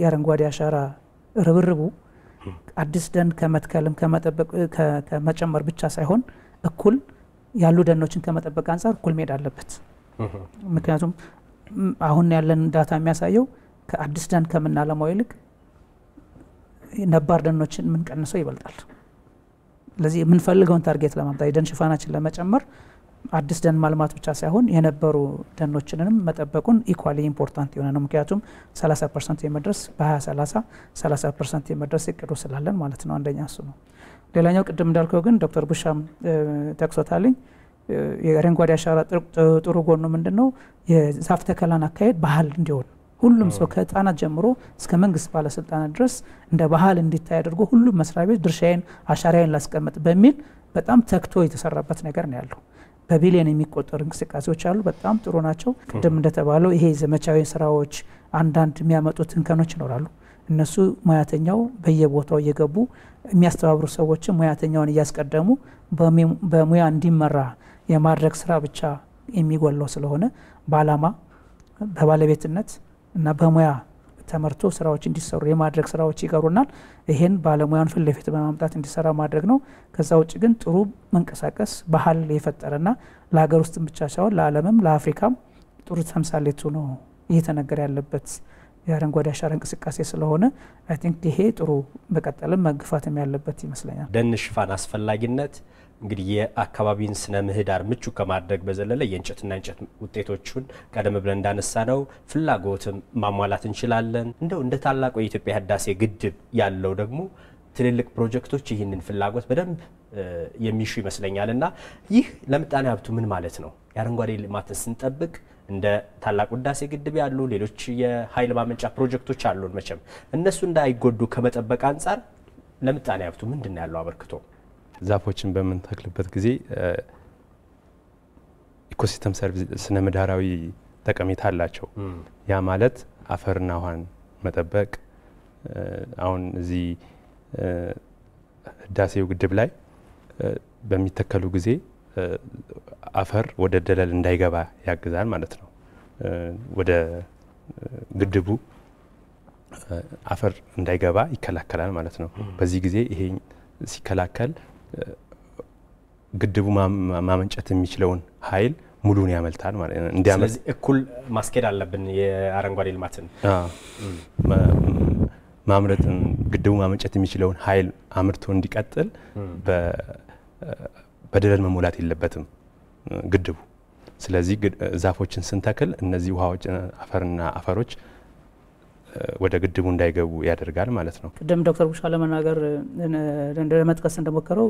S1: የአረንጓዴ አሻራ ርብርቡ አዲስ ደን ከመትከልም ከመጨመር ብቻ ሳይሆን እኩል ያሉ ደኖችን ከመጠበቅ አንጻር እኩል መሄድ አለበት። ምክንያቱም አሁን ያለን ዳታ የሚያሳየው ከአዲስ ደን ከምናለማው ይልቅ ነባር ደኖችን የምንቀንሰው ይበልጣል። ስለዚህ የምንፈልገውን ታርጌት ለማምጣት የደን ሽፋናችን ለመጨመር አዲስ ደን ማልማት ብቻ ሳይሆን የነበሩ ደኖችንንም መጠበቁን ኢኳሊ ኢምፖርታንት የሆነ ነው። ምክንያቱም 30 ፐርሰንት የመድረስ በ2030 30 ፐርሰንት የመድረስ እቅዱ ስላለን ማለት ነው። አንደኛ እሱ ነው። ሌላኛው ቅድም እንዳልከው ግን ዶክተር ቡሻም ጠቅሶታልኝ የአረንጓዴ አሻራ ጥሩ ጎኑ ምንድን ነው? የዛፍ ተከላን አካሄድ ባህል እንዲሆን ሁሉም ሰው ከህፃናት ጀምሮ እስከ መንግስት ባለስልጣናት ድረስ እንደ ባህል እንዲታይ አድርጎ ሁሉም መስሪያ ቤት ድርሻዬን አሻራዬን ላስቀምጥ በሚል በጣም ተክቶ የተሰራበት ነገር ነው ያለው። በቢሊዮን የሚቆጠሩ እንቅስቃሴዎች አሉ። በጣም ጥሩ ናቸው። ቅድም እንደተባለው ይሄ ዘመቻዊ ስራዎች አንዳንድ የሚያመጡ ትንከኖች ይኖራሉ። እነሱ ሙያተኛው በየቦታው እየገቡ የሚያስተባብሩ ሰዎችን ሙያተኛውን እያስቀደሙ በሙያ እንዲመራ የማድረግ ስራ ብቻ የሚጎለው ስለሆነ በአላማ በባለቤትነት እና በሙያ ተመርቶ ስራዎች እንዲሰሩ የማድረግ ስራዎች ይቀሩናል። ይሄን ባለሙያን ፊት ለፊት በማምጣት እንዲሰራ ማድረግ ነው። ከዛ ውጭ ግን ጥሩ መንቀሳቀስ ባህል የፈጠረና ለሀገር ውስጥም ብቻ ሳይሆን ለዓለምም ለአፍሪካም ጥሩ ተምሳሌቱ ነው እየተነገረ ያለበት የአረንጓዴ አሻራ እንቅስቃሴ ስለሆነ አይ ቲንክ ይሄ ጥሩ በቀጠልም መግፋትም ያለበት ይመስለኛል።
S2: ደን ሽፋን አስፈላጊነት እንግዲህ የአካባቢን ስነ ምህዳር ምቹ ከማድረግ በዘለለ የእንጨትና እንጨት ውጤቶቹን ቀደም ብለን እንዳነሳ ነው ፍላጎትም ማሟላት እንችላለን። እንደው እንደ ታላቁ የኢትዮጵያ ህዳሴ ግድብ ያለው ደግሞ ትልልቅ ፕሮጀክቶች ይህንን ፍላጎት በደንብ የሚሹ ይመስለኛል። እና ይህ ለምጣኔ ሀብቱ ምን ማለት ነው? የአረንጓዴ ልማትን ስንጠብቅ እንደ ታላቁ ህዳሴ ግድብ ያሉ ሌሎች የኃይል ማመንጫ ፕሮጀክቶች አሉን። መቼም እነሱ እንዳይጎዱ ከመጠበቅ አንጻር ለምጣኔ ሀብቱ ምንድን ነው ያለው አበርክቶ?
S3: ዛፎችን በምንተክልበት ጊዜ ኢኮሲስተም ሰርቪስ ስነ ምህዳራዊ ጠቀሜታ አላቸው። ያ ማለት አፈርና ውሃን መጠበቅ አሁን እዚህ ህዳሴው ግድብ ላይ በሚተከሉ ጊዜ አፈር ወደ ደለል እንዳይገባ ያግዛል ማለት ነው። ወደ ግድቡ አፈር እንዳይገባ ይከላከላል ማለት ነው። በዚህ ጊዜ ይሄ ሲከላከል ግድቡ ማመንጨት የሚችለውን ኃይል ሙሉን ያመልታል ማለት ነው።
S2: እኩል ማስኬድ አለብን የአረንጓዴ ልማትን
S3: ማምረት ግድቡ ማመንጨት የሚችለውን ኃይል አምርቶ እንዲቀጥል በደለል መሞላት የለበትም ግድቡ። ስለዚህ ዛፎችን ስንተክል እነዚህ ውሃዎች አፈርና አፈሮች ወደ ግድቡ እንዳይገቡ ያደርጋል ማለት ነው።
S1: ቅድም ዶክተር ቡሻ ለመናገር ለመጥቀስ እንደሞከረው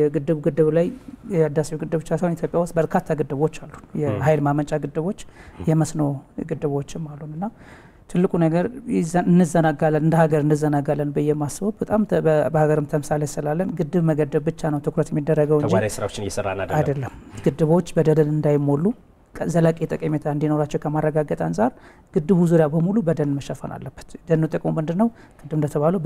S1: የግድብ ግድብ ላይ የህዳሴው ግድብ ብቻ ሳይሆን ኢትዮጵያ ውስጥ በርካታ ግድቦች አሉ። የኃይል ማመንጫ ግድቦች፣ የመስኖ ግድቦችም አሉን እና ትልቁ ነገር እንዘናጋለን እንደ ሀገር እንዘናጋለን ብዬ ማስበው በጣም በሀገርም ተምሳሌ ስላለን ግድብ መገደብ ብቻ ነው ትኩረት የሚደረገው እንጂ አይደለም ግድቦች በደለል እንዳይሞሉ ዘላቂ ጠቀሜታ እንዲኖራቸው ከማረጋገጥ አንጻር ግድቡ ዙሪያ በሙሉ በደን መሸፈን አለበት። ደኑ ጥቅሙ ምንድን ነው? ቅድም እንደተባለው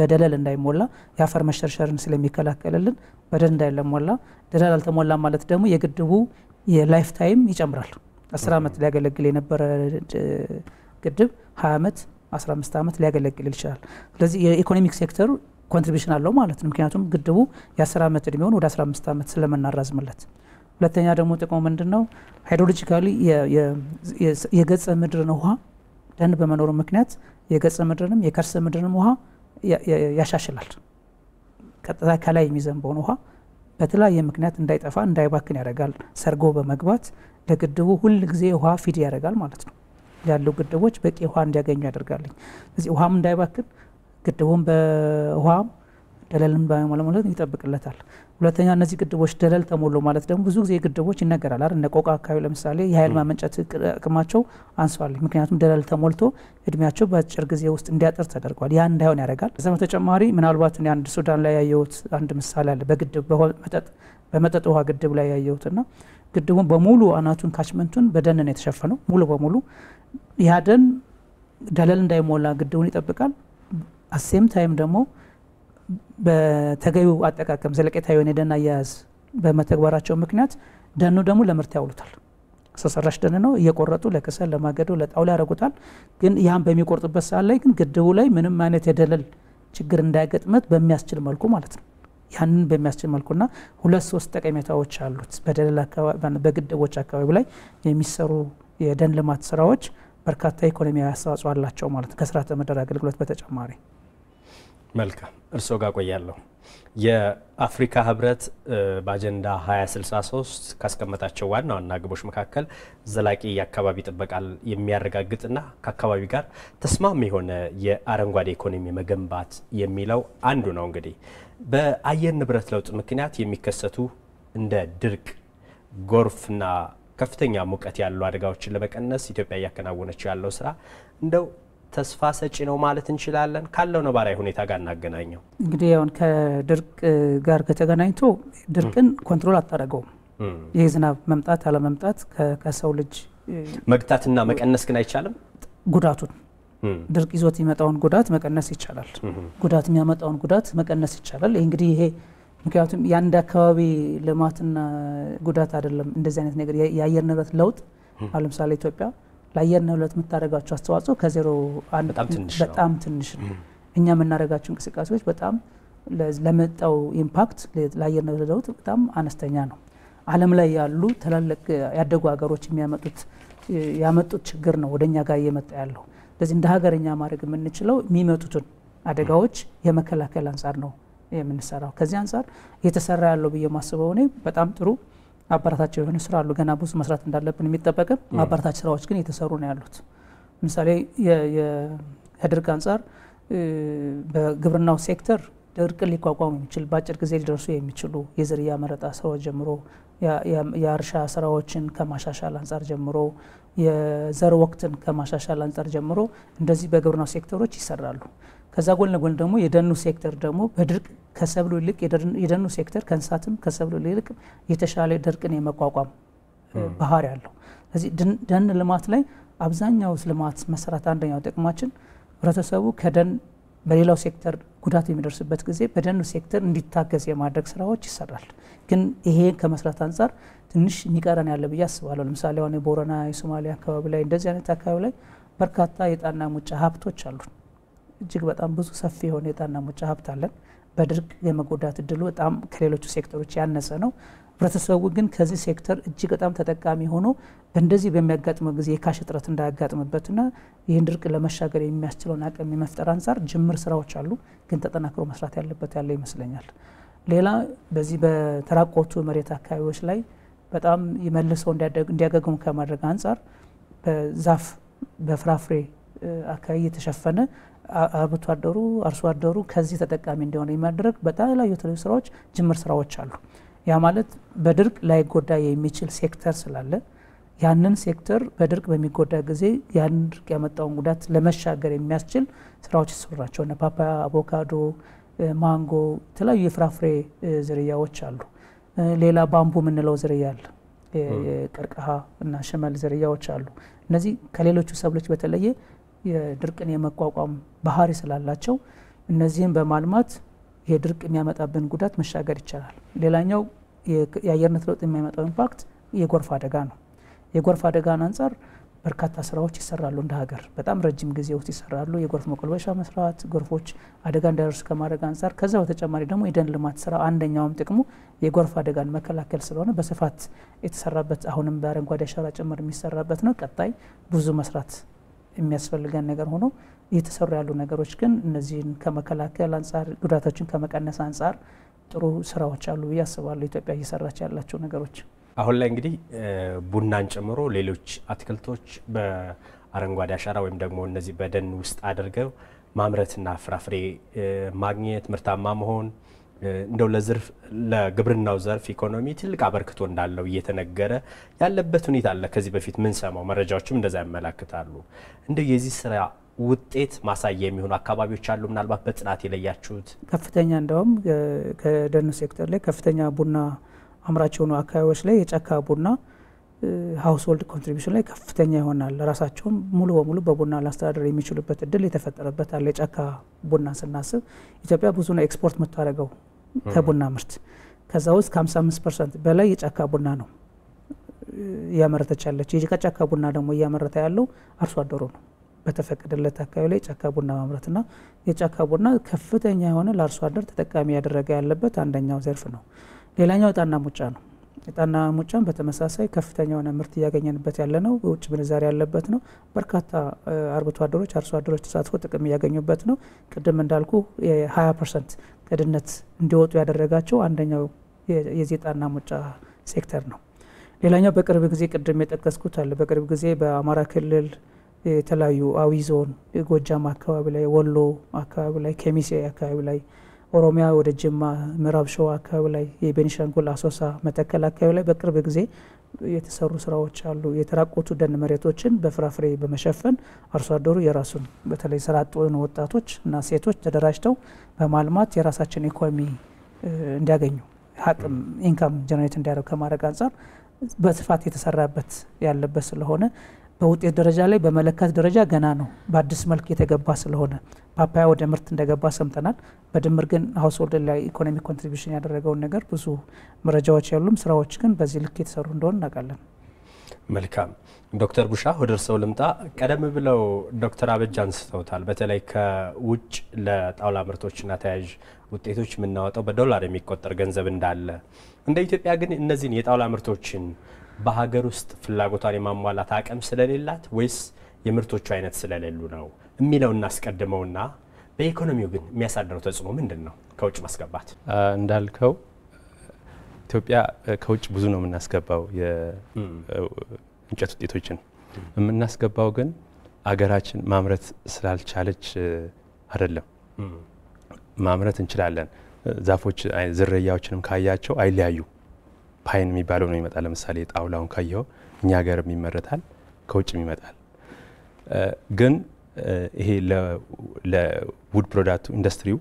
S1: በደለል እንዳይሞላ የአፈር መሸርሸርን ስለሚከላከልልን በደን እንዳይለሞላ፣ ደለል አልተሞላ ማለት ደግሞ የግድቡ የላይፍ ታይም ይጨምራል። አስር ዓመት ሊያገለግል የነበረ ግድብ ሀያ ዓመት 15 ዓመት ሊያገለግል ይችላል። ስለዚህ የኢኮኖሚክ ሴክተሩ ኮንትሪቢሽን አለው ማለት ነው። ምክንያቱም ግድቡ የአስር 10 ዓመት እድሜውን ወደ አምስት ዓመት ስለምናራዝምለት ሁለተኛ ደግሞ ጥቅሙ ምንድን ነው? ሃይድሮሎጂካሊ የገጸ ምድርን ውሃ ደን በመኖሩ ምክንያት የገጸ ምድርንም የከርሰ ምድርንም ውሃ ያሻሽላል። ቀጥታ ከላይ የሚዘንበውን ውሃ በተለያየ ምክንያት እንዳይጠፋ እንዳይባክን ያደርጋል። ሰርጎ በመግባት ለግድቡ ሁል ጊዜ ውሃ ፊድ ያደርጋል ማለት ነው። ያሉ ግድቦች በቂ ውሃ እንዲያገኙ ያደርጋልኝ። ስለዚህ ውሃም እንዳይባክን ግድቡን በውሃም ደለልን በመለመለት ይጠብቅለታል። ሁለተኛ እነዚህ ግድቦች ደለል ተሞሉ ማለት ደግሞ ብዙ ጊዜ ግድቦች ይነገራል አይደል? እነ ቆቃ አካባቢ ለምሳሌ የሀይል ማመንጨት አቅማቸው አንሷል። ምክንያቱም ደለል ተሞልቶ እድሜያቸው በአጭር ጊዜ ውስጥ እንዲያጠር ተደርጓል። ያ እንዳይሆን ያደርጋል። ከዚ በተጨማሪ ምናልባት አንድ ሱዳን ላይ ያየሁት አንድ ምሳሌ አለ። በግድብ በመጠጥ ውሃ ግድብ ላይ ና ግድቡን በሙሉ አናቱን ካችመንቱን በደን ነው የተሸፈነው ሙሉ በሙሉ ያ ደን ደለል እንዳይሞላ ግድቡን ይጠብቃል። አሴም ታይም ደግሞ በተገቢው አጠቃቀም ዘለቄታ የሆነ የደን አያያዝ በመተግበራቸው ምክንያት ደኑ ደግሞ ለምርት ያውሉታል። ሰው ሰራሽ ደን ነው። እየቆረጡ ለከሰል፣ ለማገዶ፣ ለጣውላ ያደርጉታል። ግን ያህን በሚቆርጡበት ሰዓት ላይ ግን ግድቡ ላይ ምንም አይነት የደለል ችግር እንዳይገጥመት በሚያስችል መልኩ ማለት ነው ያንን በሚያስችል መልኩና ሁለት ሶስት ጠቀሜታዎች አሉት። በደለል በግድቦች አካባቢ ላይ የሚሰሩ የደን ልማት ስራዎች በርካታ ኢኮኖሚያዊ አስተዋጽኦ አላቸው ማለት ነው ከስራ ተመደር አገልግሎት በተጨማሪ
S2: መልካም እርስዎ ጋር ቆያለሁ። የአፍሪካ ህብረት በአጀንዳ 2063 ካስቀመጣቸው ዋና ዋና ግቦች መካከል ዘላቂ የአካባቢ ጥበቃል የሚያረጋግጥና ከአካባቢ ጋር ተስማሚ የሆነ የአረንጓዴ ኢኮኖሚ መገንባት የሚለው አንዱ ነው። እንግዲህ በአየር ንብረት ለውጥ ምክንያት የሚከሰቱ እንደ ድርቅ፣ ጎርፍና ከፍተኛ ሙቀት ያሉ አደጋዎችን ለመቀነስ ኢትዮጵያ እያከናወነችው ያለው ስራ እንደው ተስፋ ሰጪ ነው ማለት እንችላለን? ካለው ነባራዊ ሁኔታ ጋር እናገናኘው።
S1: እንግዲህ አሁን ከድርቅ ጋር ከተገናኝቶ ድርቅን ኮንትሮል አታደርገውም። ይህ ዝናብ መምጣት አለመምጣት ከሰው ልጅ
S2: መግታትና መቀነስ ግን አይቻልም።
S1: ጉዳቱን ድርቅ ይዞት የሚመጣውን ጉዳት መቀነስ ይቻላል። ጉዳት የሚያመጣውን ጉዳት መቀነስ ይቻላል። ይህ እንግዲህ ይሄ ምክንያቱም የአንድ አካባቢ ልማትና ጉዳት አይደለም። እንደዚህ አይነት ነገር የአየር ንብረት ለውጥ አለምሳሌ ኢትዮጵያ ለአየር ንብረት የምታደርጋቸው አስተዋጽኦ ከዜሮ በጣም ትንሽ ነው። እኛ የምናደርጋቸው እንቅስቃሴዎች በጣም ለመጣው ኢምፓክት ለአየር ንብረት ለውጥ በጣም አነስተኛ ነው። ዓለም ላይ ያሉ ትላልቅ ያደጉ ሀገሮች የሚያመጡት ያመጡት ችግር ነው ወደ እኛ ጋር እየመጣ ያለው። ስለዚህ እንደ ሀገርኛ ማድረግ የምንችለው የሚመጡትን አደጋዎች የመከላከል አንጻር ነው የምንሰራው። ከዚህ አንጻር እየተሰራ ያለው ብዬ ማስበው እኔ በጣም ጥሩ አበረታች የሆነ ስራ አሉ ገና ብዙ መስራት እንዳለብን የሚጠበቅም አበረታች ስራዎች ግን እየተሰሩ ነው ያሉት። ምሳሌ ከድርቅ አንጻር በግብርናው ሴክተር ድርቅን ሊቋቋሙ የሚችል በአጭር ጊዜ ሊደርሱ የሚችሉ የዝርያ መረጣ ስራዎች ጀምሮ የእርሻ ስራዎችን ከማሻሻል አንጻር ጀምሮ የዘር ወቅትን ከማሻሻል አንጻር ጀምሮ እንደዚህ በግብርናው ሴክተሮች ይሰራሉ። ከዛ ጎን ለጎን ደግሞ የደኑ ሴክተር ደግሞ በድርቅ ከሰብሉ ይልቅ የደኑ ሴክተር ከእንስሳትም ከሰብሉ ይልቅ የተሻለ ድርቅን የመቋቋም ባህሪ አለው። ስለዚህ ደን ልማት ላይ አብዛኛው ልማት መሰራት አንደኛው ጥቅማችን ህብረተሰቡ ከደን በሌላው ሴክተር ጉዳት የሚደርስበት ጊዜ በደኑ ሴክተር እንዲታገዝ የማድረግ ስራዎች ይሰራል። ግን ይሄ ከመስራት አንጻር ትንሽ የሚቀረን ያለ ብዬ አስባለሁ። ለምሳሌ አሁን የቦረና የሶማሊያ አካባቢ ላይ እንደዚህ አይነት አካባቢ ላይ በርካታ የጣና ሙጫ ሀብቶች አሉን። እጅግ በጣም ብዙ ሰፊ የሆነ የጣና ሙጫ ሀብት አለን። በድርቅ የመጎዳት እድሉ በጣም ከሌሎቹ ሴክተሮች ያነሰ ነው። ህብረተሰቡ ግን ከዚህ ሴክተር እጅግ በጣም ተጠቃሚ ሆኖ በእንደዚህ በሚያጋጥመው ጊዜ የካሽ እጥረት እንዳያጋጥምበትና ይህን ድርቅ ለመሻገር የሚያስችለውን አቅም የመፍጠር አንጻር ጅምር ስራዎች አሉ፣ ግን ተጠናክሮ መስራት ያለበት ያለ ይመስለኛል። ሌላ በዚህ በተራቆቱ መሬት አካባቢዎች ላይ በጣም መልሰው እንዲያገግሙ ከማድረግ አንጻር በዛፍ በፍራፍሬ አካባቢ እየተሸፈነ አርብቶ አደሩ አርሶ አደሩ ከዚህ ተጠቃሚ እንዲሆነ የሚያደረግ በጣም የተለዩ ስራዎች ጅምር ስራዎች አሉ። ያ ማለት በድርቅ ላይጎዳ የሚችል ሴክተር ስላለ ያንን ሴክተር በድርቅ በሚጎዳ ጊዜ ያንን ድርቅ ያመጣውን ጉዳት ለመሻገር የሚያስችል ስራዎች ይሰራቸው እነ ፓፓያ፣ አቮካዶ፣ ማንጎ የተለያዩ የፍራፍሬ ዝርያዎች አሉ። ሌላ ባምቡ የምንለው ዝርያ አለ። የቀርከሃ እና ሽመል ዝርያዎች አሉ። እነዚህ ከሌሎቹ ሰብሎች በተለየ የድርቅን የመቋቋም ባህሪ ስላላቸው እነዚህን በማልማት የድርቅ የሚያመጣብን ጉዳት መሻገር ይቻላል። ሌላኛው የአየርነት ለውጥ የሚያመጣው ኢምፓክት የጎርፍ አደጋ ነው። የጎርፍ አደጋን አንጻር በርካታ ስራዎች ይሰራሉ። እንደ ሀገር በጣም ረጅም ጊዜ ውስጥ ይሰራሉ። የጎርፍ መቆልበሻ መስራት ጎርፎች አደጋ እንዳይደርሱ ከማድረግ አንጻር፣ ከዛ በተጨማሪ ደግሞ የደን ልማት ስራ አንደኛውም ጥቅሙ የጎርፍ አደጋን መከላከል ስለሆነ በስፋት የተሰራበት አሁንም በአረንጓዴ አሻራ ጭምር የሚሰራበት ነው። ቀጣይ ብዙ መስራት የሚያስፈልገን ነገር ሆኖ እየተሰሩ ያሉ ነገሮች ግን እነዚህን ከመከላከል አንጻር ጉዳቶችን ከመቀነስ አንጻር ጥሩ ስራዎች አሉ ብዬ አስባለሁ። ኢትዮጵያ እየሰራች ያላቸው ነገሮች
S2: አሁን ላይ እንግዲህ ቡናን ጨምሮ ሌሎች አትክልቶች በአረንጓዴ አሻራ ወይም ደግሞ እነዚህ በደን ውስጥ አድርገው ማምረትና ፍራፍሬ ማግኘት ምርታማ መሆን እንደው ለዝርፍ ለግብርናው ዘርፍ ኢኮኖሚ ትልቅ አበርክቶ እንዳለው እየተነገረ ያለበት ሁኔታ አለ። ከዚህ በፊት ምን ሰማው መረጃዎችም እንደዛ ያመላክታሉ። እንደው የዚህ ስራ ውጤት ማሳያ የሚሆኑ አካባቢዎች አሉ፣ ምናልባት በጥናት የለያችሁት?
S1: ከፍተኛ እንደውም ከደን ሴክተር ላይ ከፍተኛ ቡና አምራች የሆኑ አካባቢዎች ላይ የጫካ ቡና ሀውስሆልድ ኮንትሪቢሽን ላይ ከፍተኛ ይሆናል። ራሳቸውም ሙሉ በሙሉ በቡና ላስተዳደር የሚችሉበት እድል የተፈጠረበት አለ። የጫካ ቡና ስናስብ ኢትዮጵያ ብዙ ነው ኤክስፖርት የምታደርገው ከቡና ምርት ከዛ ውስጥ ከ55 ፐርሰንት በላይ የጫካ ቡና ነው እያመረተች ያለች። የጫካ ቡና ደግሞ እያመረተ ያለው አርሶ አደሩ ነው። በተፈቀደለት አካባቢ ላይ ጫካ ቡና ማምረትና የጫካ ቡና ከፍተኛ የሆነ ለአርሶ አደር ተጠቃሚ ያደረገ ያለበት አንደኛው ዘርፍ ነው። ሌላኛው እጣና ሙጫ ነው። እጣንና ሙጫን በተመሳሳይ ከፍተኛ የሆነ ምርት እያገኘንበት ያለ ነው። የውጭ ምንዛሪ ያለበት ነው። በርካታ አርብቶ አደሮች፣ አርሶ አደሮች ተሳትፎ ጥቅም እያገኙበት ነው። ቅድም እንዳልኩ የ20 ፐርሰንት ከድህነት እንዲወጡ ያደረጋቸው አንደኛው የዜጣና ሙጫ ሴክተር ነው። ሌላኛው በቅርብ ጊዜ ቅድም የጠቀስኩት አለ። በቅርብ ጊዜ በአማራ ክልል የተለያዩ አዊ ዞን፣ ጎጃም አካባቢ ላይ፣ ወሎ አካባቢ ላይ፣ ኬሚሴ አካባቢ ላይ፣ ኦሮሚያ ወደ ጅማ፣ ምዕራብ ሸዋ አካባቢ ላይ፣ የቤኒሻንጉል አሶሳ፣ መተከል አካባቢ ላይ በቅርብ ጊዜ የተሰሩ ስራዎች አሉ። የተራቆቱ ደን መሬቶችን በፍራፍሬ በመሸፈን አርሶ አደሩ የራሱን በተለይ ስራ አጥ የሆኑ ወጣቶች እና ሴቶች ተደራጅተው በማልማት የራሳችን ኢኮኖሚ እንዲያገኙ ሀቅም ኢንካም ጀነሬት እንዲያደርግ ከማድረግ አንጻር በስፋት የተሰራበት ያለበት ስለሆነ በውጤት ደረጃ ላይ በመለካት ደረጃ ገና ነው። በአዲስ መልክ የተገባ ስለሆነ ፓፓያ ወደ ምርት እንደገባ ሰምተናል። በድምር ግን ሀውስሆልድ ላይ ኢኮኖሚ ኮንትሪቢሽን ያደረገውን ነገር ብዙ መረጃዎች ያሉም፣ ስራዎች ግን በዚህ ልክ የተሰሩ እንደሆን እናውቃለን።
S2: መልካም ዶክተር ቡሻ ወደ ልምጣ። ቀደም ብለው ዶክተር አበጃ አንስተውታል። በተለይ ከውጭ ለጣውላ ምርቶችና ተያያዥ ውጤቶች የምናወጣው በዶላር የሚቆጠር ገንዘብ እንዳለ እንደ ኢትዮጵያ ግን እነዚህን የጣውላ ምርቶችን በሀገር ውስጥ ፍላጎቷን የማሟላት አቅም ስለሌላት ወይስ የምርቶቹ አይነት ስለሌሉ ነው የሚለው እናስቀድመውና በኢኮኖሚው ግን የሚያሳድረው ተጽዕኖ ምንድን ነው? ከውጭ ማስገባት
S3: እንዳልከው ኢትዮጵያ ከውጭ ብዙ ነው የምናስገባው የእንጨት ውጤቶችን የምናስገባው ግን አገራችን ማምረት ስላልቻለች አይደለም። ማምረት እንችላለን። ዛፎች ዝርያዎችንም ካያቸው አይለያዩ ፓይን የሚባለው ነው ይመጣል። ለምሳሌ ጣውላውን ካየው እኛ ሀገርም ይመረታል፣ ከውጭም ይመጣል። ግን ይሄ ለውድ ፕሮዳክቱ ኢንዱስትሪው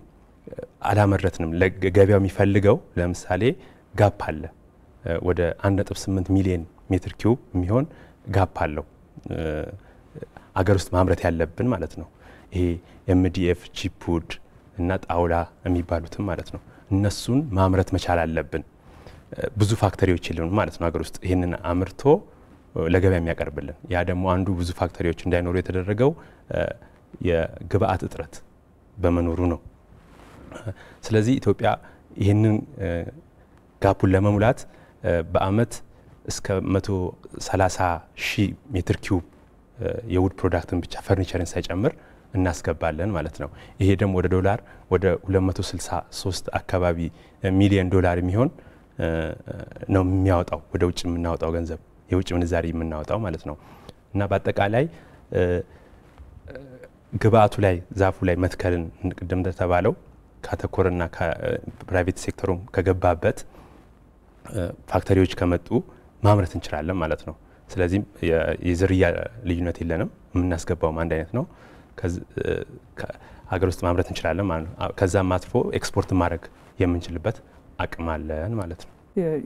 S3: አላመረትንም። ገበያው የሚፈልገው ለምሳሌ ጋፕ አለ። ወደ 1.8 ሚሊዮን ሜትር ኪዩብ የሚሆን ጋፕ አለው አገር ውስጥ ማምረት ያለብን ማለት ነው። ይሄ ኤምዲኤፍ ቺፕውድ እና ጣውላ የሚባሉትም ማለት ነው። እነሱን ማምረት መቻል አለብን። ብዙ ፋክተሪዎች የሉንም ማለት ነው ሀገር ውስጥ ይህንን አምርቶ ለገበያ የሚያቀርብልን። ያ ደግሞ አንዱ ብዙ ፋክተሪዎች እንዳይኖሩ የተደረገው የግብአት እጥረት በመኖሩ ነው። ስለዚህ ኢትዮጵያ ይህንን ጋፑን ለመሙላት በአመት እስከ 130 ሺህ ሜትር ኪዩብ የውድ ፕሮዳክትን ብቻ ፈርኒቸርን ሳይጨምር እናስገባለን ማለት ነው። ይሄ ደግሞ ወደ ዶላር ወደ 263 አካባቢ ሚሊዮን ዶላር የሚሆን ነው የሚያወጣው ወደ ውጭ የምናወጣው ገንዘብ የውጭ ምንዛሪ የምናወጣው ማለት ነው። እና በአጠቃላይ ግብአቱ ላይ ዛፉ ላይ መትከልን ቅድም እንደተባለው ካተኮርና ፕራይቬት ሴክተሩም ከገባበት ፋክተሪዎች ከመጡ ማምረት እንችላለን ማለት ነው። ስለዚህም የዝርያ ልዩነት የለንም፣ የምናስገባውም አንድ አይነት ነው። ሀገር ውስጥ ማምረት እንችላለን ማለት ነው። ከዛም አትፎ ኤክስፖርት ማድረግ የምንችልበት አቅም አለን ማለት ነው።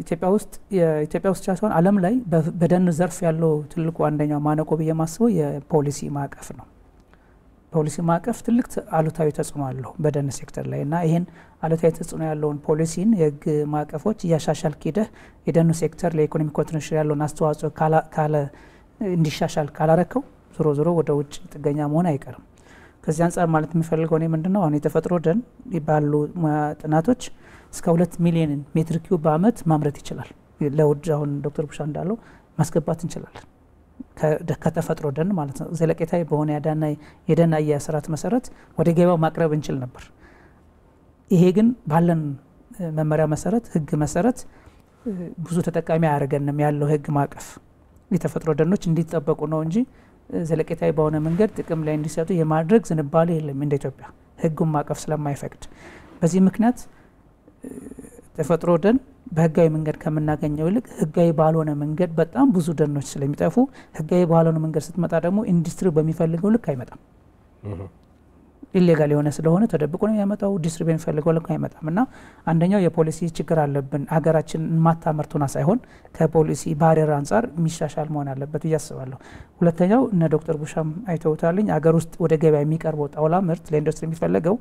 S1: ኢትዮጵያ ውስጥ የኢትዮጵያ ውስጥ ሳይሆን ዓለም ላይ በደን ዘርፍ ያለው ትልቁ አንደኛው ማነቆ ብዬ ማስበው የፖሊሲ ማዕቀፍ ነው። ፖሊሲ ማዕቀፍ ትልቅ አሉታዊ ተጽዕኖ አለው በደን ሴክተር ላይ እና ይህን አሉታዊ ተጽዕኖ ያለውን ፖሊሲን የህግ ማዕቀፎች እያሻሻል ሄደህ የደኑ ሴክተር ለኢኮኖሚ ኮንትሪቢሽን ያለውን አስተዋጽኦ ካለ እንዲሻሻል ካላረከው ዞሮ ዞሮ ወደ ውጭ ጥገኛ መሆን አይቀርም። ከዚህ አንጻር ማለት የሚፈልገው እኔ ነው አሁን የተፈጥሮ ደን ባሉ ጥናቶች እስከ ሁለት ሚሊዮን ሜትር ኪዩብ በአመት ማምረት ይችላል። ለውድ አሁን ዶክተር ቡሻ እንዳለው ማስገባት እንችላለን ከተፈጥሮ ደን ማለት ነው። ዘለቄታዊ በሆነ ያዳና የደን አያያዝ ስርዓት መሰረት ወደ ገበያው ማቅረብ እንችል ነበር። ይሄ ግን ባለን መመሪያ መሰረት ህግ መሰረት ብዙ ተጠቃሚ አያደርገንም ያለው ህግ ማቀፍ የተፈጥሮ ደኖች እንዲጠበቁ ነው እንጂ ዘለቄታዊ በሆነ መንገድ ጥቅም ላይ እንዲሰጡ የማድረግ ዝንባሌ የለም እንደ ኢትዮጵያ ህጉን ማቀፍ ስለማይፈቅድ። በዚህ ምክንያት ተፈጥሮ ደን በህጋዊ መንገድ ከምናገኘው ይልቅ ህጋዊ ባልሆነ መንገድ በጣም ብዙ ደኖች ስለሚጠፉ ህጋዊ ባልሆነ መንገድ ስትመጣ ደግሞ ኢንዱስትሪ በሚፈልገው ልክ አይመጣም። ኢሌጋል የሆነ ስለሆነ ተደብቆ ነው የሚያመጣው። ዲስትሪቢዩት ፈልገው ለኩ አይመጣም። እና አንደኛው የፖሊሲ ችግር አለብን። ሀገራችን ማታመርቱና ሳይሆን ከፖሊሲ ባሪር አንጻር የሚሻሻል መሆን አለበት ብዬ አስባለሁ። ሁለተኛው እነ ዶክተር ቡሻም አይተውታልኝ አገር ውስጥ ወደ ገበያ የሚቀርበው ጣውላ ምርት ለኢንዱስትሪ የሚፈለገው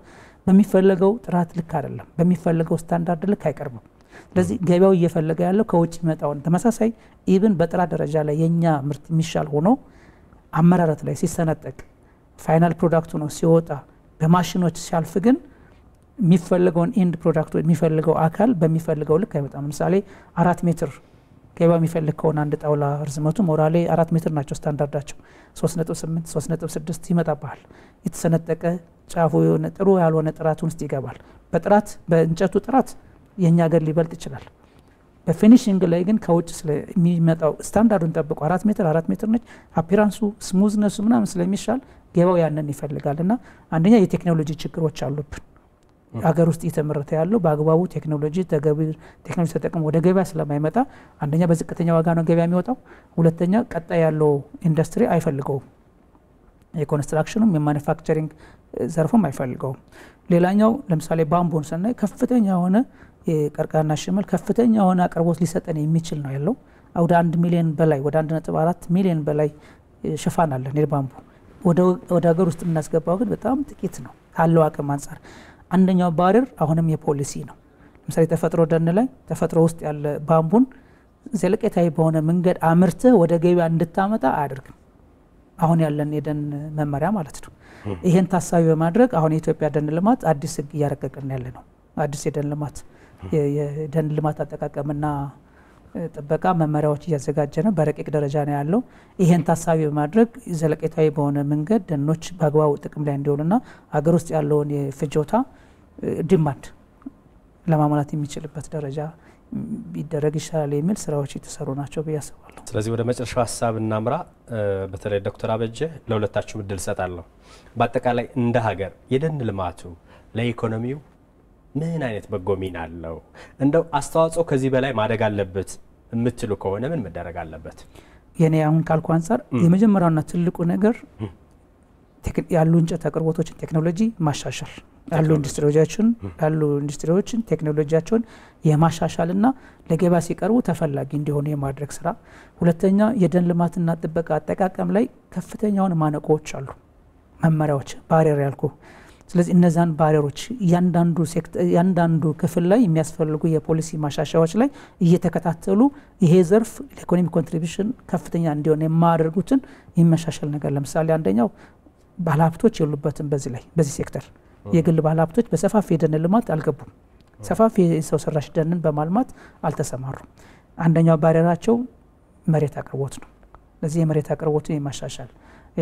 S1: በሚፈለገው ጥራት ልክ አይደለም፣ በሚፈለገው ስታንዳርድ ልክ አይቀርብም። ስለዚህ ገበያው እየፈለገ ያለው ከውጭ ይመጣውን ተመሳሳይ ኢብን በጥራት ደረጃ ላይ የእኛ ምርት የሚሻል ሆኖ አመራረት ላይ ሲሰነጠቅ ፋይናል ፕሮዳክቱ ነው ሲወጣ በማሽኖች ሲያልፍ ግን የሚፈልገውን ኢንድ ፕሮዳክት የሚፈልገው አካል በሚፈልገው ልክ አይመጣም። ለምሳሌ አራት ሜትር ገባ የሚፈልግ ከሆነ አንድ ጣውላ ርዝመቱ ሞራሌ አራት ሜትር ናቸው ስታንዳርዳቸው። 3.8 3.6 ይመጣባል የተሰነጠቀ ጫፉ የሆነ ጥሩ ያልሆነ ጥራቱን ውስጥ ይገባል። በጥራት በእንጨቱ ጥራት የእኛ ገር ሊበልጥ ይችላል። በፊኒሽንግ ላይ ግን ከውጭ ስለሚመጣው ስታንዳርዱን ጠብቆ አራት ሜትር አራት ሜትር ነች አፒራንሱ ስሙዝነሱ ምናምን ስለሚሻል ገባው ያንን ይፈልጋል እና አንደኛ የቴክኖሎጂ ችግሮች አሉብን አገር ውስጥ እየተመረተ ያለው በአግባቡ ቴክኖሎጂ ቴክኖሎጂ ተጠቅሞ ወደ ገበያ ስለማይመጣ አንደኛ በዝቅተኛ ዋጋ ነው ገበያ የሚወጣው ሁለተኛ ቀጣይ ያለው ኢንዱስትሪ አይፈልገውም የኮንስትራክሽኑም የማኒፋክቸሪንግ ዘርፉም አይፈልገውም ሌላኛው ለምሳሌ ባምቦን ስናይ ከፍተኛ የሆነ የቀርቃና ሽመል ከፍተኛ የሆነ አቅርቦት ሊሰጠን የሚችል ነው ያለው። ወደ አንድ ሚሊዮን በላይ ወደ አንድ ነጥብ አራት ሚሊዮን በላይ ሽፋን አለን የባምቡ። ወደ ሀገር ውስጥ የምናስገባው ግን በጣም ጥቂት ነው ካለው አቅም አንጻር። አንደኛው ባሪር አሁንም የፖሊሲ ነው። ለምሳሌ ተፈጥሮ ደን ላይ ተፈጥሮ ውስጥ ያለ ባምቡን ዘለቄታዊ በሆነ መንገድ አምርተ ወደ ገበያ እንድታመጣ አያደርግም አሁን ያለን የደን መመሪያ ማለት ነው። ይህን ታሳቢ በማድረግ አሁን የኢትዮጵያ ደን ልማት አዲስ ህግ እያረቀቅን ያለ ነው። አዲስ የደን ልማት የደን ልማት አጠቃቀምና ጥበቃ መመሪያዎች እያዘጋጀ ነው። በረቂቅ ደረጃ ነው ያለው። ይሄን ታሳቢ በማድረግ ዘለቄታዊ በሆነ መንገድ ደኖች በአግባቡ ጥቅም ላይ እንዲሆኑና ሀገር ውስጥ ያለውን የፍጆታ ዲማንድ ለማሟላት የሚችልበት ደረጃ ቢደረግ ይሻላል የሚል ስራዎች የተሰሩ ናቸው ብዬ አስባለሁ።
S2: ስለዚህ ወደ መጨረሻው ሀሳብ እናምራ። በተለይ ዶክተር አበጀ ለሁለታችሁም እድል እሰጣለሁ። በአጠቃላይ እንደ ሀገር የደን ልማቱ ለኢኮኖሚው ምን አይነት በጎ ሚና አለው? እንደው አስተዋጽኦ ከዚህ በላይ ማደግ አለበት የምትሉ ከሆነ ምን መደረግ አለበት?
S1: የኔ አሁን ካልኩ አንጻር የመጀመሪያውና ትልቁ ነገር ያሉ እንጨት አቅርቦቶችን ቴክኖሎጂ ማሻሻል ያሉ ኢንዱስትሪዎችን ያሉ ኢንዱስትሪዎችን ቴክኖሎጂያቸውን የማሻሻልና ለገበያ ሲቀርቡ ተፈላጊ እንዲሆኑ የማድረግ ስራ። ሁለተኛ የደን ልማትና ጥበቃ አጠቃቀም ላይ ከፍተኛውን ማነቆዎች አሉ። መመሪያዎች ባሪር ያልኩ ስለዚህ እነዛን ባሪሮች እያንዳንዱ ክፍል ላይ የሚያስፈልጉ የፖሊሲ ማሻሻያዎች ላይ እየተከታተሉ ይሄ ዘርፍ ለኢኮኖሚ ኮንትሪቢሽን ከፍተኛ እንዲሆን የማያደርጉትን የሚያሻሻል ነገር ለምሳሌ አንደኛው ባለሀብቶች የሉበትም በዚህ ላይ በዚህ ሴክተር የግል ባለሀብቶች በሰፋፊ የደን ልማት አልገቡም ሰፋፊ የሰው ሰራሽ ደንን በማልማት አልተሰማሩም አንደኛው ባሪራቸው መሬት አቅርቦት ነው ለዚህ የመሬት አቅርቦትን የማሻሻል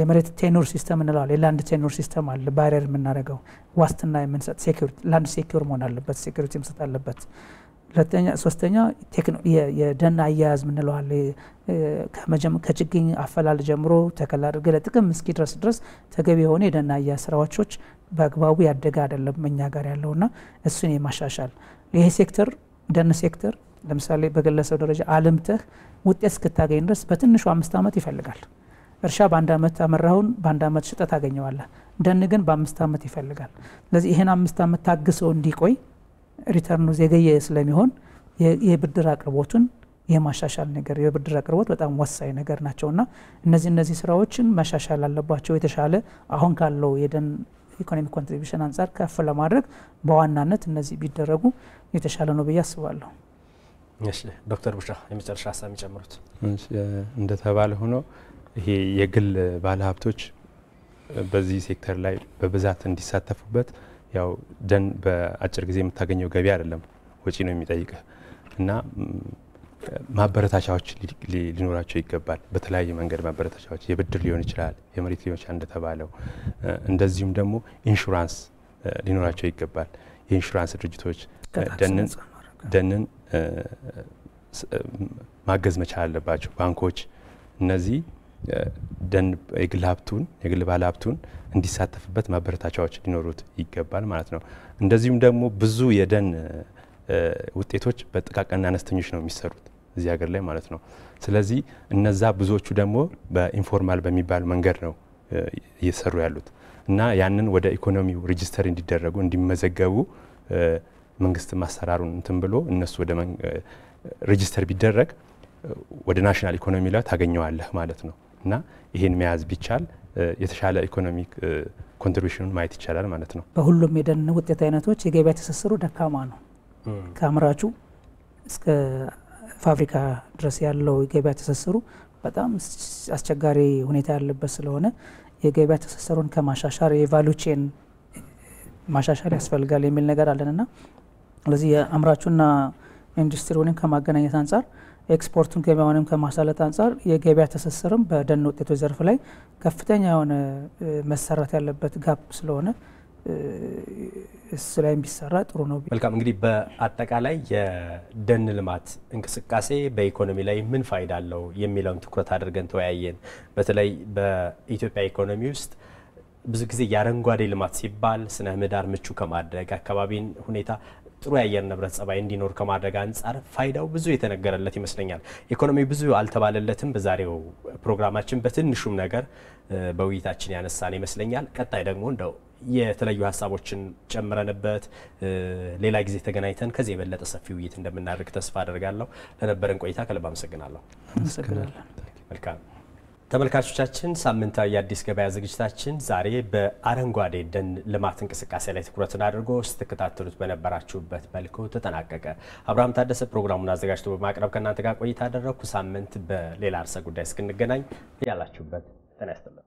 S1: የመሬት ቴኖር ሲስተም እንለዋል። የላንድ ቴኖር ሲስተም አለ። ባሪየር የምናደርገው ዋስትና የምንሰጥ ሴኩሪቲ፣ ላንድ ሴኩር መሆን አለበት፣ ሴኩሪቲ መሰጥ አለበት። ሁለተኛ ሶስተኛ የደን አያያዝ ምንለዋል ከችግኝ አፈላል ጀምሮ ተከላ አድርገ ለጥቅም እስኪ ድረስ ድረስ ተገቢ የሆነ የደን አያያዝ ስራዎቾች በአግባቡ ያደገ አይደለም እኛ ጋር ያለውና እሱን የማሻሻል ይሄ ሴክተር ደን ሴክተር ለምሳሌ በግለሰብ ደረጃ አልምተህ ውጤት እስክታገኝ ድረስ በትንሹ አምስት ዓመት ይፈልጋል። እርሻ በአንድ ዓመት አመራሁን በአንድ ዓመት ሽጠት ታገኘዋለህ። ደን ግን በአምስት ዓመት ይፈልጋል። ስለዚህ ይህን አምስት ዓመት ታግሰው እንዲቆይ ሪተርኑ ዜገየ ስለሚሆን የብድር አቅርቦቱን የማሻሻል ነገር የብድር አቅርቦት በጣም ወሳኝ ነገር ናቸውና እነዚህ እነዚህ ስራዎችን መሻሻል አለባቸው። የተሻለ አሁን ካለው የደን ኢኮኖሚ ኮንትሪቢሽን አንጻር ከፍ ለማድረግ በዋናነት እነዚህ ቢደረጉ የተሻለ ነው ብዬ አስባለሁ።
S2: ዶክተር ቡሻ የመጨረሻ ሀሳብ የሚጨምሩት
S3: እንደተባለ ሆኖ ይሄ የግል ባለሀብቶች በዚህ ሴክተር ላይ በብዛት እንዲሳተፉበት ያው ደን በአጭር ጊዜ የምታገኘው ገቢ አይደለም፣ ወጪ ነው የሚጠይቅህ እና ማበረታቻዎች ሊኖራቸው ይገባል። በተለያየ መንገድ ማበረታቻዎች የብድር ሊሆን ይችላል፣ የመሬት ሊሆን ይችላል እንደተባለው። እንደዚሁም ደግሞ ኢንሹራንስ ሊኖራቸው ይገባል። የኢንሹራንስ ድርጅቶች ደንን ማገዝ መቻል አለባቸው። ባንኮች እነዚህ ደን የግል ሀብቱን የግል ባለ ሀብቱን እንዲሳተፍበት ማበረታቻዎች ሊኖሩት ይገባል ማለት ነው። እንደዚሁም ደግሞ ብዙ የደን ውጤቶች በጥቃቅንና አነስተኞች ነው የሚሰሩት እዚህ ሀገር ላይ ማለት ነው። ስለዚህ እነዛ ብዙዎቹ ደግሞ በኢንፎርማል በሚባል መንገድ ነው እየሰሩ ያሉት እና ያንን ወደ ኢኮኖሚው ሬጅስተር እንዲደረጉ እንዲመዘገቡ መንግስት ማሰራሩን እንትን ብሎ እነሱ ወደ ሬጅስተር ቢደረግ ወደ ናሽናል ኢኮኖሚ ላይ ታገኘዋለህ ማለት ነው። እና ይሄን መያዝ ቢቻል የተሻለ ኢኮኖሚክ ኮንትሪቢሽኑን ማየት ይቻላል ማለት ነው።
S1: በሁሉም የደን ውጤት አይነቶች የገበያ ትስስሩ ደካማ ነው። ከአምራቹ እስከ ፋብሪካ ድረስ ያለው የገበያ ትስስሩ በጣም አስቸጋሪ ሁኔታ ያለበት ስለሆነ የገበያ ትስስሩን ከማሻሻል የቫሉ ቼን ማሻሻል ያስፈልጋል የሚል ነገር አለንና ስለዚህ የአምራቹና ኢንዱስትሪውንም ከማገናኘት አንጻር ኤክስፖርቱን ገበያውንም ከማሳለጥ አንጻር የገበያ ትስስርም በደን ውጤቶች ዘርፍ ላይ ከፍተኛ የሆነ መሰራት ያለበት ጋፕ ስለሆነ እሱ ላይ ቢሰራ ጥሩ ነው።
S2: መልካም እንግዲህ በአጠቃላይ የደን ልማት እንቅስቃሴ በኢኮኖሚ ላይ ምን ፋይዳ አለው የሚለውን ትኩረት አድርገን ተወያየን። በተለይ በኢትዮጵያ ኢኮኖሚ ውስጥ ብዙ ጊዜ የአረንጓዴ ልማት ሲባል ስነ ምህዳር ምቹ ከማድረግ አካባቢን ሁኔታ ጥሩ የአየር ንብረት ጸባይ እንዲኖር ከማድረግ አንጻር ፋይዳው ብዙ የተነገረለት ይመስለኛል። ኢኮኖሚ ብዙ አልተባለለትም። በዛሬው ፕሮግራማችን በትንሹም ነገር በውይይታችን ያነሳን ይመስለኛል። ቀጣይ ደግሞ እንደው የተለዩ ሀሳቦችን ጨምረንበት ሌላ ጊዜ ተገናኝተን ከዚህ የበለጠ ሰፊ ውይይት እንደምናደርግ ተስፋ አደርጋለሁ። ለነበረን ቆይታ ከልብ አመሰግናለሁ። መልካም ተመልካቾቻችን ሳምንታዊ የአዲስ ገበያ ዝግጅታችን ዛሬ በአረንጓዴ ደን ልማት እንቅስቃሴ ላይ ትኩረትን አድርጎ ስትከታተሉት በነበራችሁበት መልኩ ተጠናቀቀ። አብርሃም ታደሰ ፕሮግራሙን አዘጋጅቶ በማቅረብ ከእናንተ ጋር ቆይታ አደረግኩ። ሳምንት በሌላ ርዕሰ ጉዳይ እስክንገናኝ ያላችሁበት ጤና